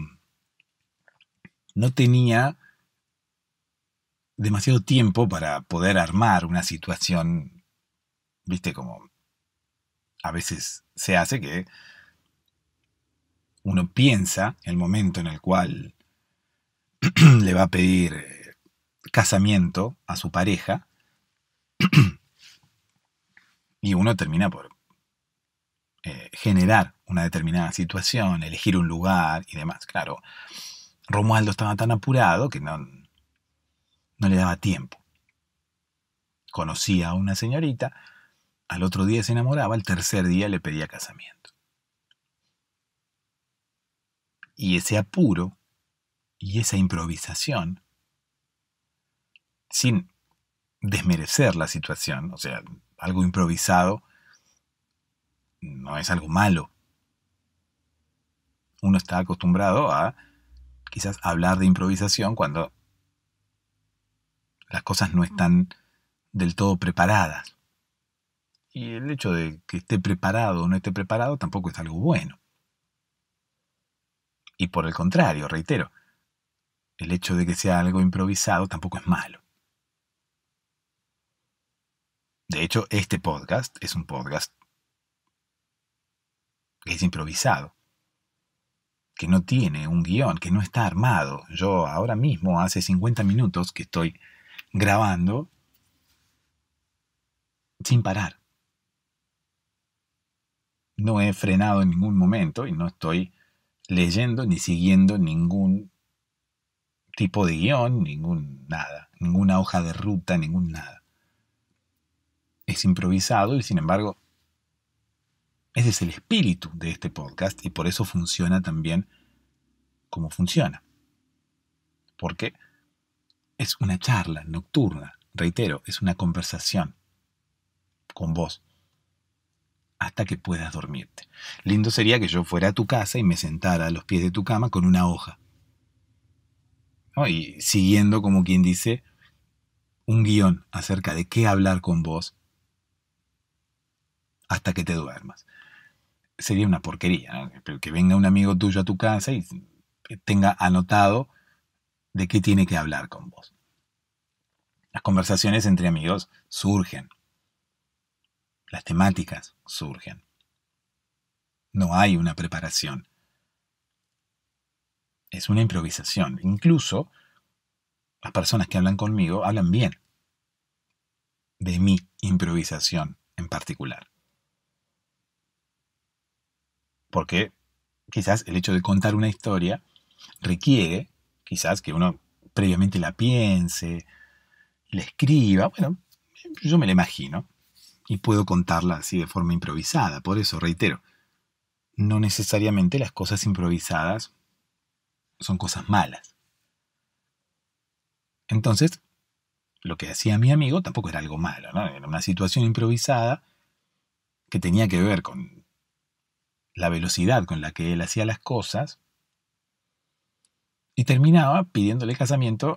no tenía demasiado tiempo para poder armar una situación, viste, como a veces se hace que uno piensa el momento en el cual le va a pedir eh, casamiento a su pareja y uno termina por eh, generar una determinada situación, elegir un lugar y demás. Claro, Romualdo estaba tan apurado que no, no le daba tiempo. Conocía a una señorita, al otro día se enamoraba, al tercer día le pedía casamiento. Y ese apuro y esa improvisación sin desmerecer la situación, o sea, algo improvisado no es algo malo. Uno está acostumbrado a quizás hablar de improvisación cuando las cosas no están del todo preparadas. Y el hecho de que esté preparado o no esté preparado tampoco es algo bueno. Y por el contrario, reitero, el hecho de que sea algo improvisado tampoco es malo. De hecho, este podcast es un podcast que es improvisado, que no tiene un guión, que no está armado. Yo ahora mismo, hace 50 minutos que estoy grabando sin parar. No he frenado en ningún momento y no estoy leyendo ni siguiendo ningún tipo de guión, ningún nada, ninguna hoja de ruta, ningún nada improvisado y sin embargo ese es el espíritu de este podcast y por eso funciona también como funciona. Porque es una charla nocturna, reitero, es una conversación con vos hasta que puedas dormirte. Lindo sería que yo fuera a tu casa y me sentara a los pies de tu cama con una hoja. Y siguiendo, como quien dice, un guión acerca de qué hablar con vos hasta que te duermas. Sería una porquería, Pero que venga un amigo tuyo a tu casa y tenga anotado de qué tiene que hablar con vos. Las conversaciones entre amigos surgen. Las temáticas surgen. No hay una preparación. Es una improvisación. Incluso las personas que hablan conmigo hablan bien de mi improvisación en particular porque quizás el hecho de contar una historia requiere quizás que uno previamente la piense, la escriba, bueno, yo me la imagino y puedo contarla así de forma improvisada, por eso reitero, no necesariamente las cosas improvisadas son cosas malas. Entonces, lo que hacía mi amigo tampoco era algo malo, ¿no? era una situación improvisada que tenía que ver con la velocidad con la que él hacía las cosas, y terminaba pidiéndole casamiento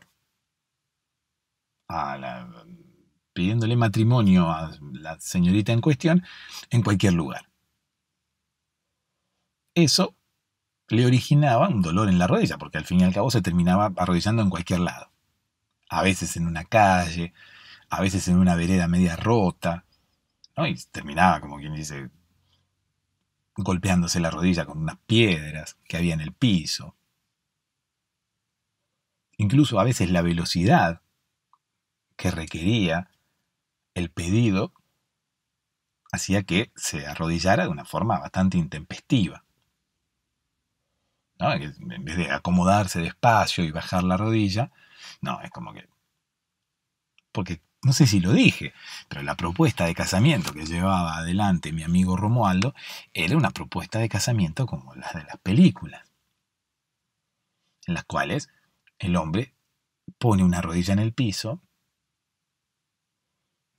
pidiéndole matrimonio a la señorita en cuestión en cualquier lugar. Eso le originaba un dolor en la rodilla, porque al fin y al cabo se terminaba arrodillando en cualquier lado. A veces en una calle, a veces en una vereda media rota, ¿no? y terminaba, como quien dice, golpeándose la rodilla con unas piedras que había en el piso. Incluso a veces la velocidad que requería el pedido hacía que se arrodillara de una forma bastante intempestiva. ¿No? En vez de acomodarse despacio y bajar la rodilla, no, es como que... Porque no sé si lo dije, pero la propuesta de casamiento que llevaba adelante mi amigo Romualdo era una propuesta de casamiento como las de las películas, en las cuales el hombre pone una rodilla en el piso,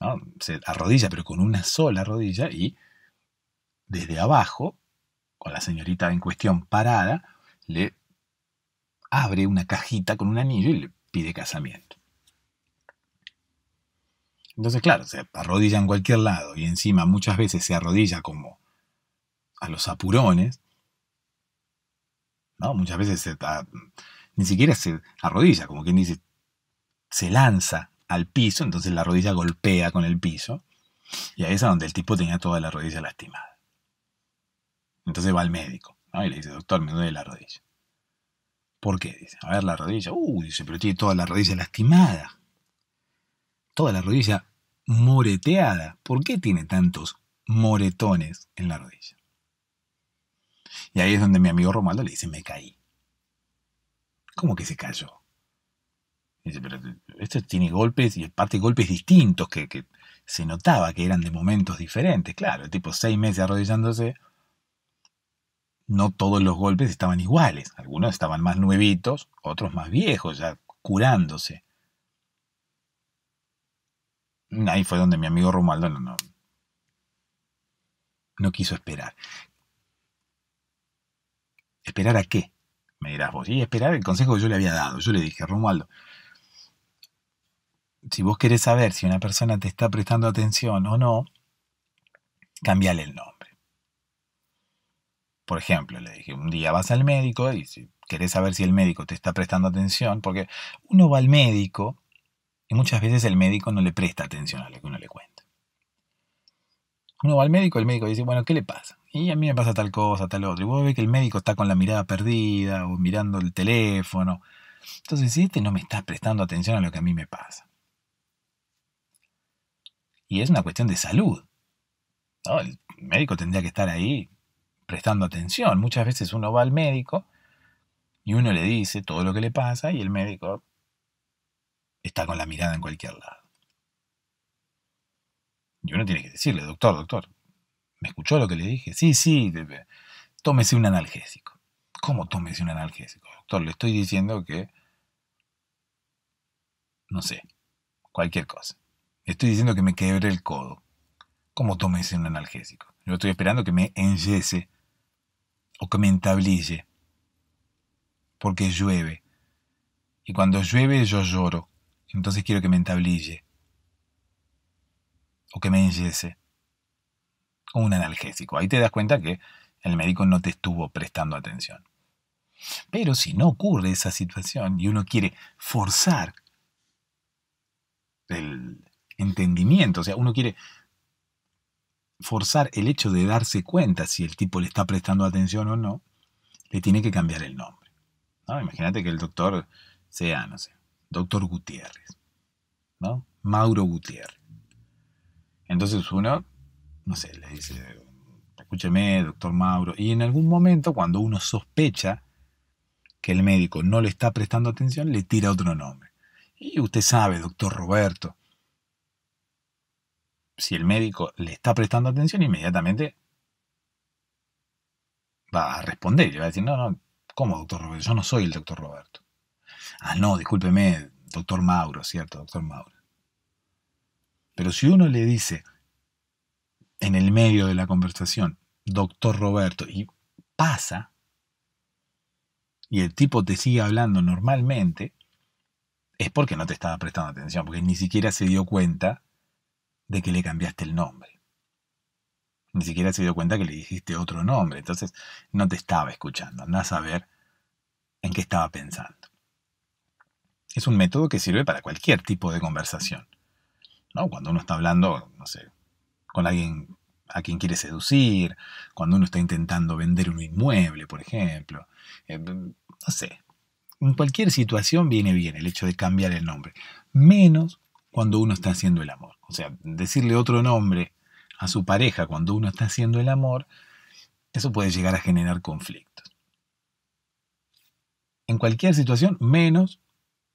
¿no? se arrodilla pero con una sola rodilla y desde abajo, con la señorita en cuestión parada, le abre una cajita con un anillo y le pide casamiento. Entonces, claro, se arrodilla en cualquier lado y encima muchas veces se arrodilla como a los apurones. ¿no? Muchas veces se, ni siquiera se arrodilla, como quien dice, se lanza al piso, entonces la rodilla golpea con el piso. Y ahí es donde el tipo tenía toda la rodilla lastimada. Entonces va al médico ¿no? y le dice, doctor, me duele la rodilla. ¿Por qué? Dice, a ver la rodilla. Uy, dice, pero tiene toda la rodilla lastimada toda la rodilla moreteada. ¿Por qué tiene tantos moretones en la rodilla? Y ahí es donde mi amigo Romaldo le dice, me caí. ¿Cómo que se cayó? Dice, pero esto tiene golpes y de golpes distintos que, que, se notaba que eran de momentos diferentes. Claro, tipo seis meses arrodillándose, no todos los golpes estaban iguales. Algunos estaban más nuevitos, otros más viejos, ya curándose. Ahí fue donde mi amigo Romualdo no, no, quiso esperar. ¿Esperar a qué? Me dirás vos. Y esperar el consejo que yo le había dado. Yo le dije, Romualdo, si vos querés saber si una persona te está prestando atención o no, cambiale el nombre. Por ejemplo, le dije, un día vas al médico y si querés saber si el médico te está prestando atención, porque uno va al médico y muchas veces el médico no le presta atención a lo que uno le cuenta. Uno va al médico, el médico dice, bueno, ¿qué le pasa? Y a mí me pasa tal cosa, tal otro. Y vos ves que el médico está con la mirada perdida o mirando el teléfono. Entonces, si este no me está prestando atención a lo que a mí me pasa. Y es una cuestión de salud. El médico tendría que estar ahí prestando atención. Muchas veces uno va al médico y uno le dice todo lo que le pasa y el médico está con la mirada en cualquier lado. Y uno tiene que decirle, doctor, doctor, ¿me escuchó lo que le dije? Sí, sí, tómese un analgésico. ¿Cómo tómese un analgésico? Doctor, le estoy diciendo que, no sé, cualquier cosa. Le estoy diciendo que me quebre el codo. ¿Cómo tómese un analgésico? Yo estoy esperando que me enllece o que me entablille. Porque llueve. Y cuando llueve yo lloro entonces quiero que me entablille, o que me enyese, un analgésico. Ahí te das cuenta que el médico no te estuvo prestando atención. Pero si no ocurre esa situación y uno quiere forzar el entendimiento, o sea, uno quiere forzar el hecho de darse cuenta si el tipo le está prestando atención o no, le tiene que cambiar el nombre. Imagínate que el doctor sea, no sé, doctor Gutiérrez, ¿no? Mauro Gutiérrez. Entonces uno, no sé, le dice, escúcheme, doctor Mauro, y en algún momento cuando uno sospecha que el médico no le está prestando atención, le tira otro nombre. Y usted sabe, doctor Roberto, si el médico le está prestando atención, inmediatamente va a responder y va a decir, no, no, ¿cómo doctor Roberto? Yo no soy el doctor Roberto. Ah, no, discúlpeme, doctor Mauro, ¿cierto? Doctor Mauro. Pero si uno le dice en el medio de la conversación, doctor Roberto, y pasa, y el tipo te sigue hablando normalmente, es porque no te estaba prestando atención, porque ni siquiera se dio cuenta de que le cambiaste el nombre. Ni siquiera se dio cuenta que le dijiste otro nombre, entonces no te estaba escuchando, andás a ver en qué estaba pensando es un método que sirve para cualquier tipo de conversación. Cuando uno está hablando, no sé, con alguien a quien quiere seducir, cuando uno está intentando vender un inmueble, por ejemplo. Eh, no sé, en cualquier situación viene bien el hecho de cambiar el nombre, menos cuando uno está haciendo el amor. O sea, decirle otro nombre a su pareja cuando uno está haciendo el amor, eso puede llegar a generar conflictos. En cualquier situación, menos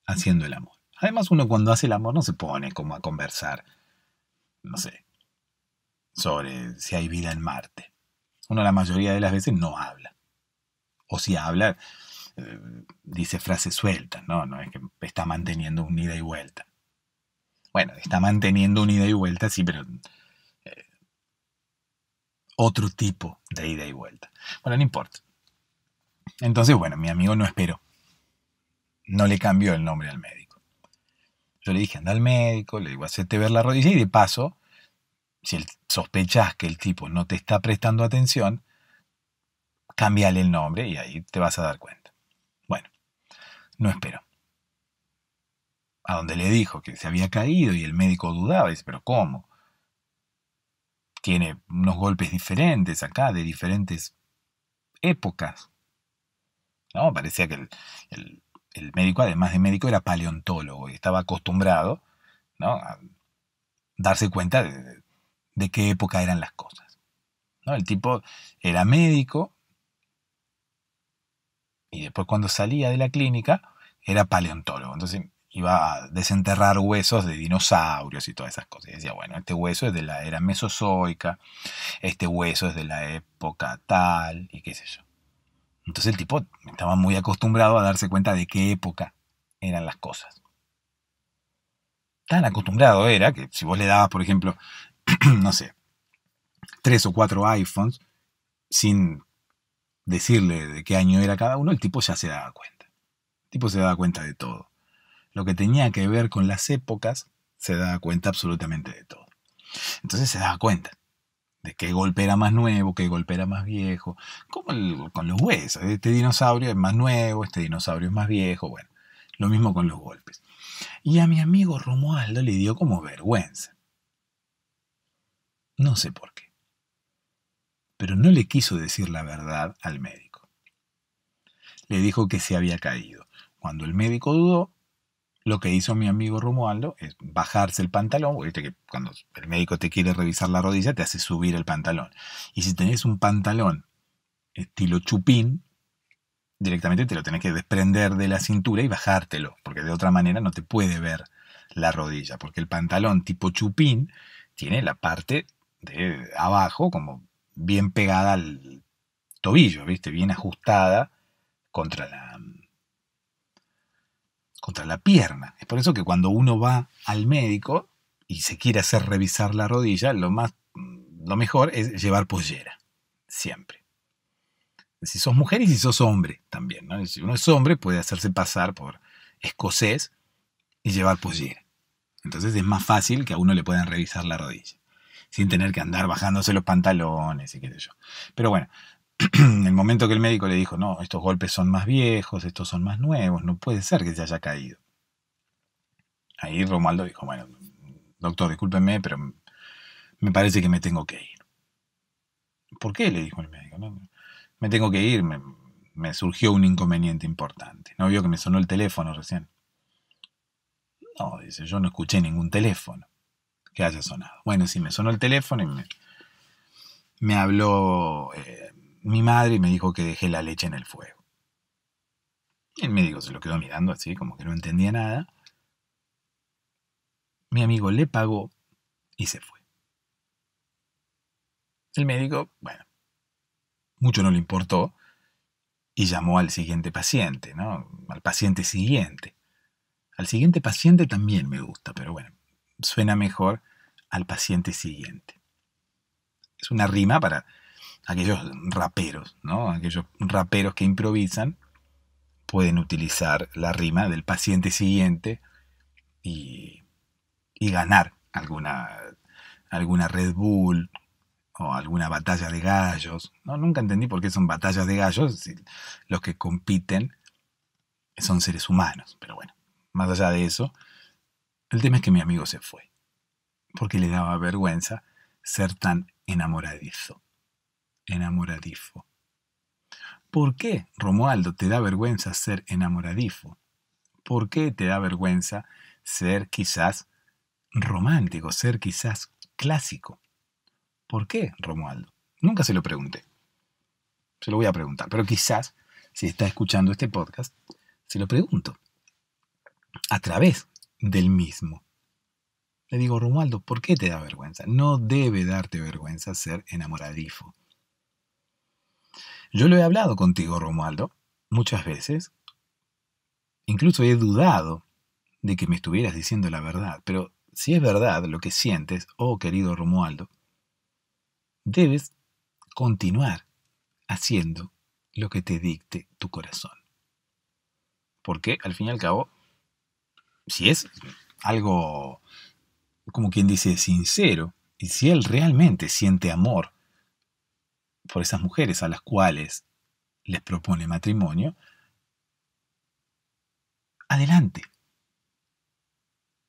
haciendo el amor. Además, uno cuando hace el amor no se pone como a conversar, no sé, sobre si hay vida en Marte. Uno la mayoría de las veces no habla. O si habla, eh, dice frases sueltas, ¿no? No es que está manteniendo un ida y vuelta. Bueno, está manteniendo un ida y vuelta, sí, pero eh, otro tipo de ida y vuelta. Bueno, no importa. Entonces, bueno, mi amigo no espero no le cambió el nombre al médico. Yo le dije, anda al médico, le digo, hacete ver la rodilla y de paso, si sospechas que el tipo no te está prestando atención, cambiale el nombre y ahí te vas a dar cuenta. Bueno, no espero. A donde le dijo que se había caído y el médico dudaba, y dice, pero ¿cómo? Tiene unos golpes diferentes acá, de diferentes épocas. No, parecía que el el médico, además de médico, era paleontólogo y estaba acostumbrado a darse cuenta de, qué época eran las cosas. El tipo era médico y después cuando salía de la clínica era paleontólogo. Entonces iba a desenterrar huesos de dinosaurios y todas esas cosas. Y decía, bueno, este hueso es de la era mesozoica, este hueso es de la época tal y qué sé yo. Entonces el tipo estaba muy acostumbrado a darse cuenta de qué época eran las cosas. Tan acostumbrado era que si vos le dabas, por ejemplo, no sé, tres o cuatro iPhones, sin decirle de qué año era cada uno, el tipo ya se daba cuenta. El tipo se daba cuenta de todo. Lo que tenía que ver con las épocas, se daba cuenta absolutamente de todo. Entonces se daba cuenta de qué golpe era más nuevo, qué golpe era más viejo, como con los huesos, este dinosaurio es más nuevo, este dinosaurio es más viejo, bueno, lo mismo con los golpes. Y a mi amigo Romualdo le dio como vergüenza. No sé por qué. Pero no le quiso decir la verdad al médico. Le dijo que se había caído. Cuando el médico dudó, lo que hizo mi amigo Romualdo es bajarse el pantalón, viste que cuando el médico te quiere revisar la rodilla te hace subir el pantalón. Y si tenés un pantalón estilo chupín, directamente te lo tenés que desprender de la cintura y bajártelo, porque de otra manera no te puede ver la rodilla, porque el pantalón tipo chupín tiene la parte de abajo como bien pegada al tobillo, ¿viste? Bien ajustada contra la, contra la pierna. Es por eso que cuando uno va al médico y se quiere hacer revisar la rodilla, lo, más, lo mejor es llevar pollera, siempre. Si sos mujer y si sos hombre también. ¿no? Si uno es hombre puede hacerse pasar por escocés y llevar pollera. Entonces es más fácil que a uno le puedan revisar la rodilla, sin tener que andar bajándose los pantalones y qué sé yo. Pero bueno, el momento que el médico le dijo, no, estos golpes son más viejos, estos son más nuevos, no puede ser que se haya caído. Ahí Romualdo dijo, bueno, doctor, discúlpeme, pero me parece que me tengo que ir. ¿Por qué? le dijo el médico. Me tengo que ir, me, surgió un inconveniente importante. ¿No vio que me sonó el teléfono recién? No, dice, yo no escuché ningún teléfono que haya sonado. Bueno, sí, me sonó el teléfono y me, habló eh, mi madre me dijo que dejé la leche en el fuego. El médico se lo quedó mirando así, como que no entendía nada. Mi amigo le pagó y se fue. El médico, bueno, mucho no le importó y llamó al siguiente paciente, ¿no? Al paciente siguiente. Al siguiente paciente también me gusta, pero bueno, suena mejor al paciente siguiente. Es una rima para aquellos raperos, ¿no? Aquellos raperos que improvisan pueden utilizar la rima del paciente siguiente y, ganar alguna, alguna Red Bull o alguna batalla de gallos. ¿no? Nunca entendí por qué son batallas de gallos los que compiten son seres humanos. Pero bueno, más allá de eso, el tema es que mi amigo se fue porque le daba vergüenza ser tan enamoradizo enamoradifo. ¿Por qué, Romualdo, te da vergüenza ser enamoradifo? ¿Por qué te da vergüenza ser quizás romántico, ser quizás clásico? ¿Por qué, Romualdo? Nunca se lo pregunté. Se lo voy a preguntar, pero quizás, si está escuchando este podcast, se lo pregunto. A través del mismo. Le digo, Romualdo, ¿por qué te da vergüenza? No debe darte vergüenza ser enamoradifo. Yo lo he hablado contigo, Romualdo, muchas veces. Incluso he dudado de que me estuvieras diciendo la verdad, pero si es verdad lo que sientes, oh querido Romualdo, debes continuar haciendo lo que te dicte tu corazón. Porque al fin y al cabo, si es algo, como quien dice, sincero, y si él realmente siente amor por esas mujeres a las cuales les propone matrimonio, adelante.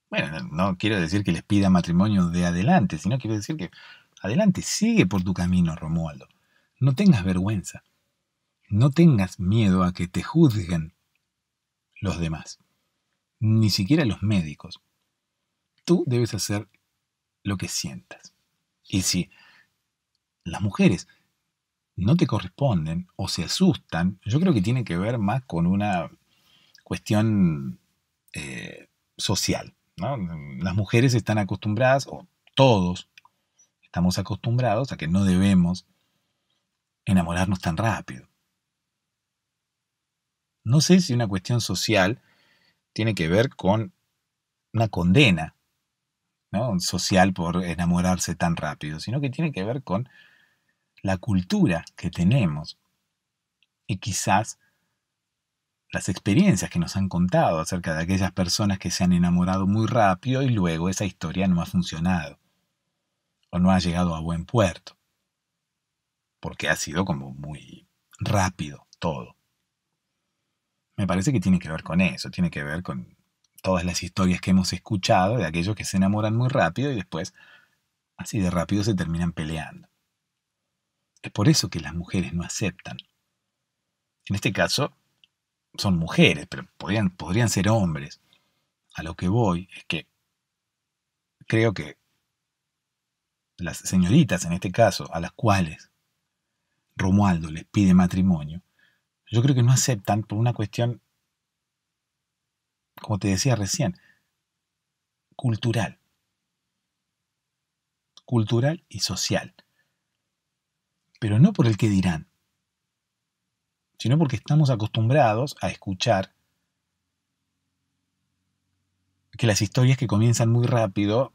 Bueno, no quiero decir que les pida matrimonio de adelante, sino quiero decir que adelante, sigue por tu camino, Romualdo. No tengas vergüenza. No tengas miedo a que te juzguen los demás, ni siquiera los médicos. Tú debes hacer lo que sientas. Y si las mujeres no te corresponden o se asustan, yo creo que tiene que ver más con una cuestión eh, social. Las mujeres están acostumbradas, o todos estamos acostumbrados a que no debemos enamorarnos tan rápido. No sé si una cuestión social tiene que ver con una condena ¿no? social por enamorarse tan rápido, sino que tiene que ver con la cultura que tenemos y quizás las experiencias que nos han contado acerca de aquellas personas que se han enamorado muy rápido y luego esa historia no ha funcionado o no ha llegado a buen puerto, porque ha sido como muy rápido todo. Me parece que tiene que ver con eso, tiene que ver con todas las historias que hemos escuchado de aquellos que se enamoran muy rápido y después así de rápido se terminan peleando. Es por eso que las mujeres no aceptan. En este caso, son mujeres, pero podrían, podrían ser hombres. A lo que voy es que creo que las señoritas, en este caso, a las cuales Romualdo les pide matrimonio, yo creo que no aceptan por una cuestión, como te decía recién, cultural. Cultural y social pero no por el que dirán, sino porque estamos acostumbrados a escuchar que las historias que comienzan muy rápido,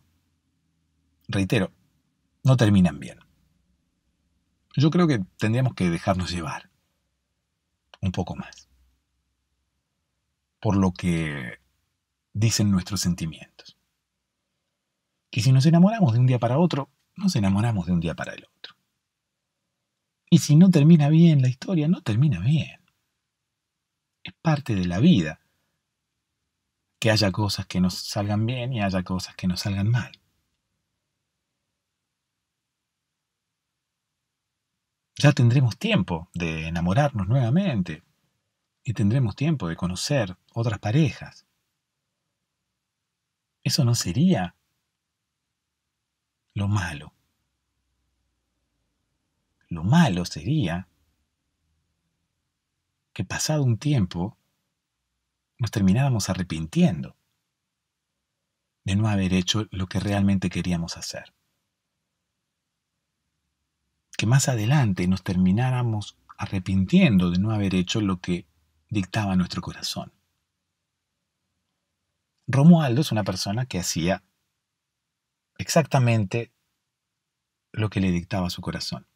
reitero, no terminan bien. Yo creo que tendríamos que dejarnos llevar un poco más por lo que dicen nuestros sentimientos. Que si nos enamoramos de un día para otro, nos enamoramos de un día para el otro. Y si no termina bien la historia, no termina bien. Es parte de la vida que haya cosas que nos salgan bien y haya cosas que nos salgan mal. Ya tendremos tiempo de enamorarnos nuevamente y tendremos tiempo de conocer otras parejas. ¿Eso no sería lo malo? Lo malo sería que pasado un tiempo nos termináramos arrepintiendo de no haber hecho lo que realmente queríamos hacer. Que más adelante nos termináramos arrepintiendo de no haber hecho lo que dictaba nuestro corazón. Romualdo es una persona que hacía exactamente lo que le dictaba su corazón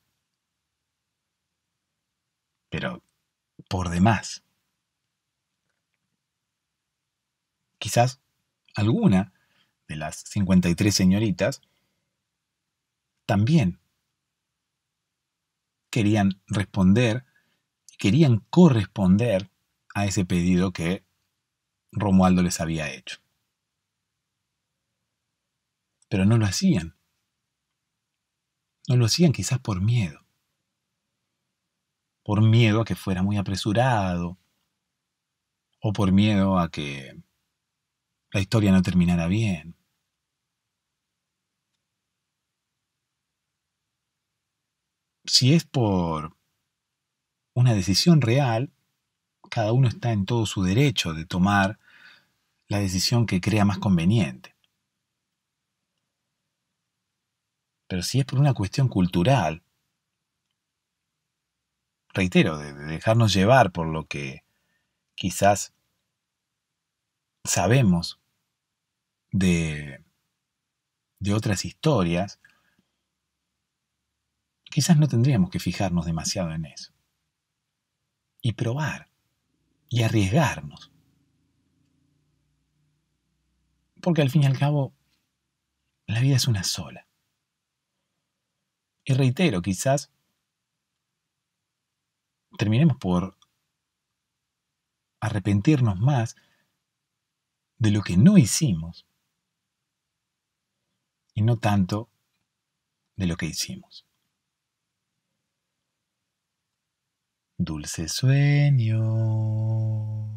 pero por demás. Quizás alguna de las 53 señoritas también querían responder, querían corresponder a ese pedido que Romualdo les había hecho. Pero no lo hacían. No lo hacían quizás por miedo por miedo a que fuera muy apresurado o por miedo a que la historia no terminara bien. Si es por una decisión real, cada uno está en todo su derecho de tomar la decisión que crea más conveniente. Pero si es por una cuestión cultural, reitero, de, dejarnos llevar por lo que quizás sabemos de, de otras historias, quizás no tendríamos que fijarnos demasiado en eso. Y probar, y arriesgarnos. Porque al fin y al cabo, la vida es una sola. Y reitero, quizás terminemos por arrepentirnos más de lo que no hicimos y no tanto de lo que hicimos. dulce sueño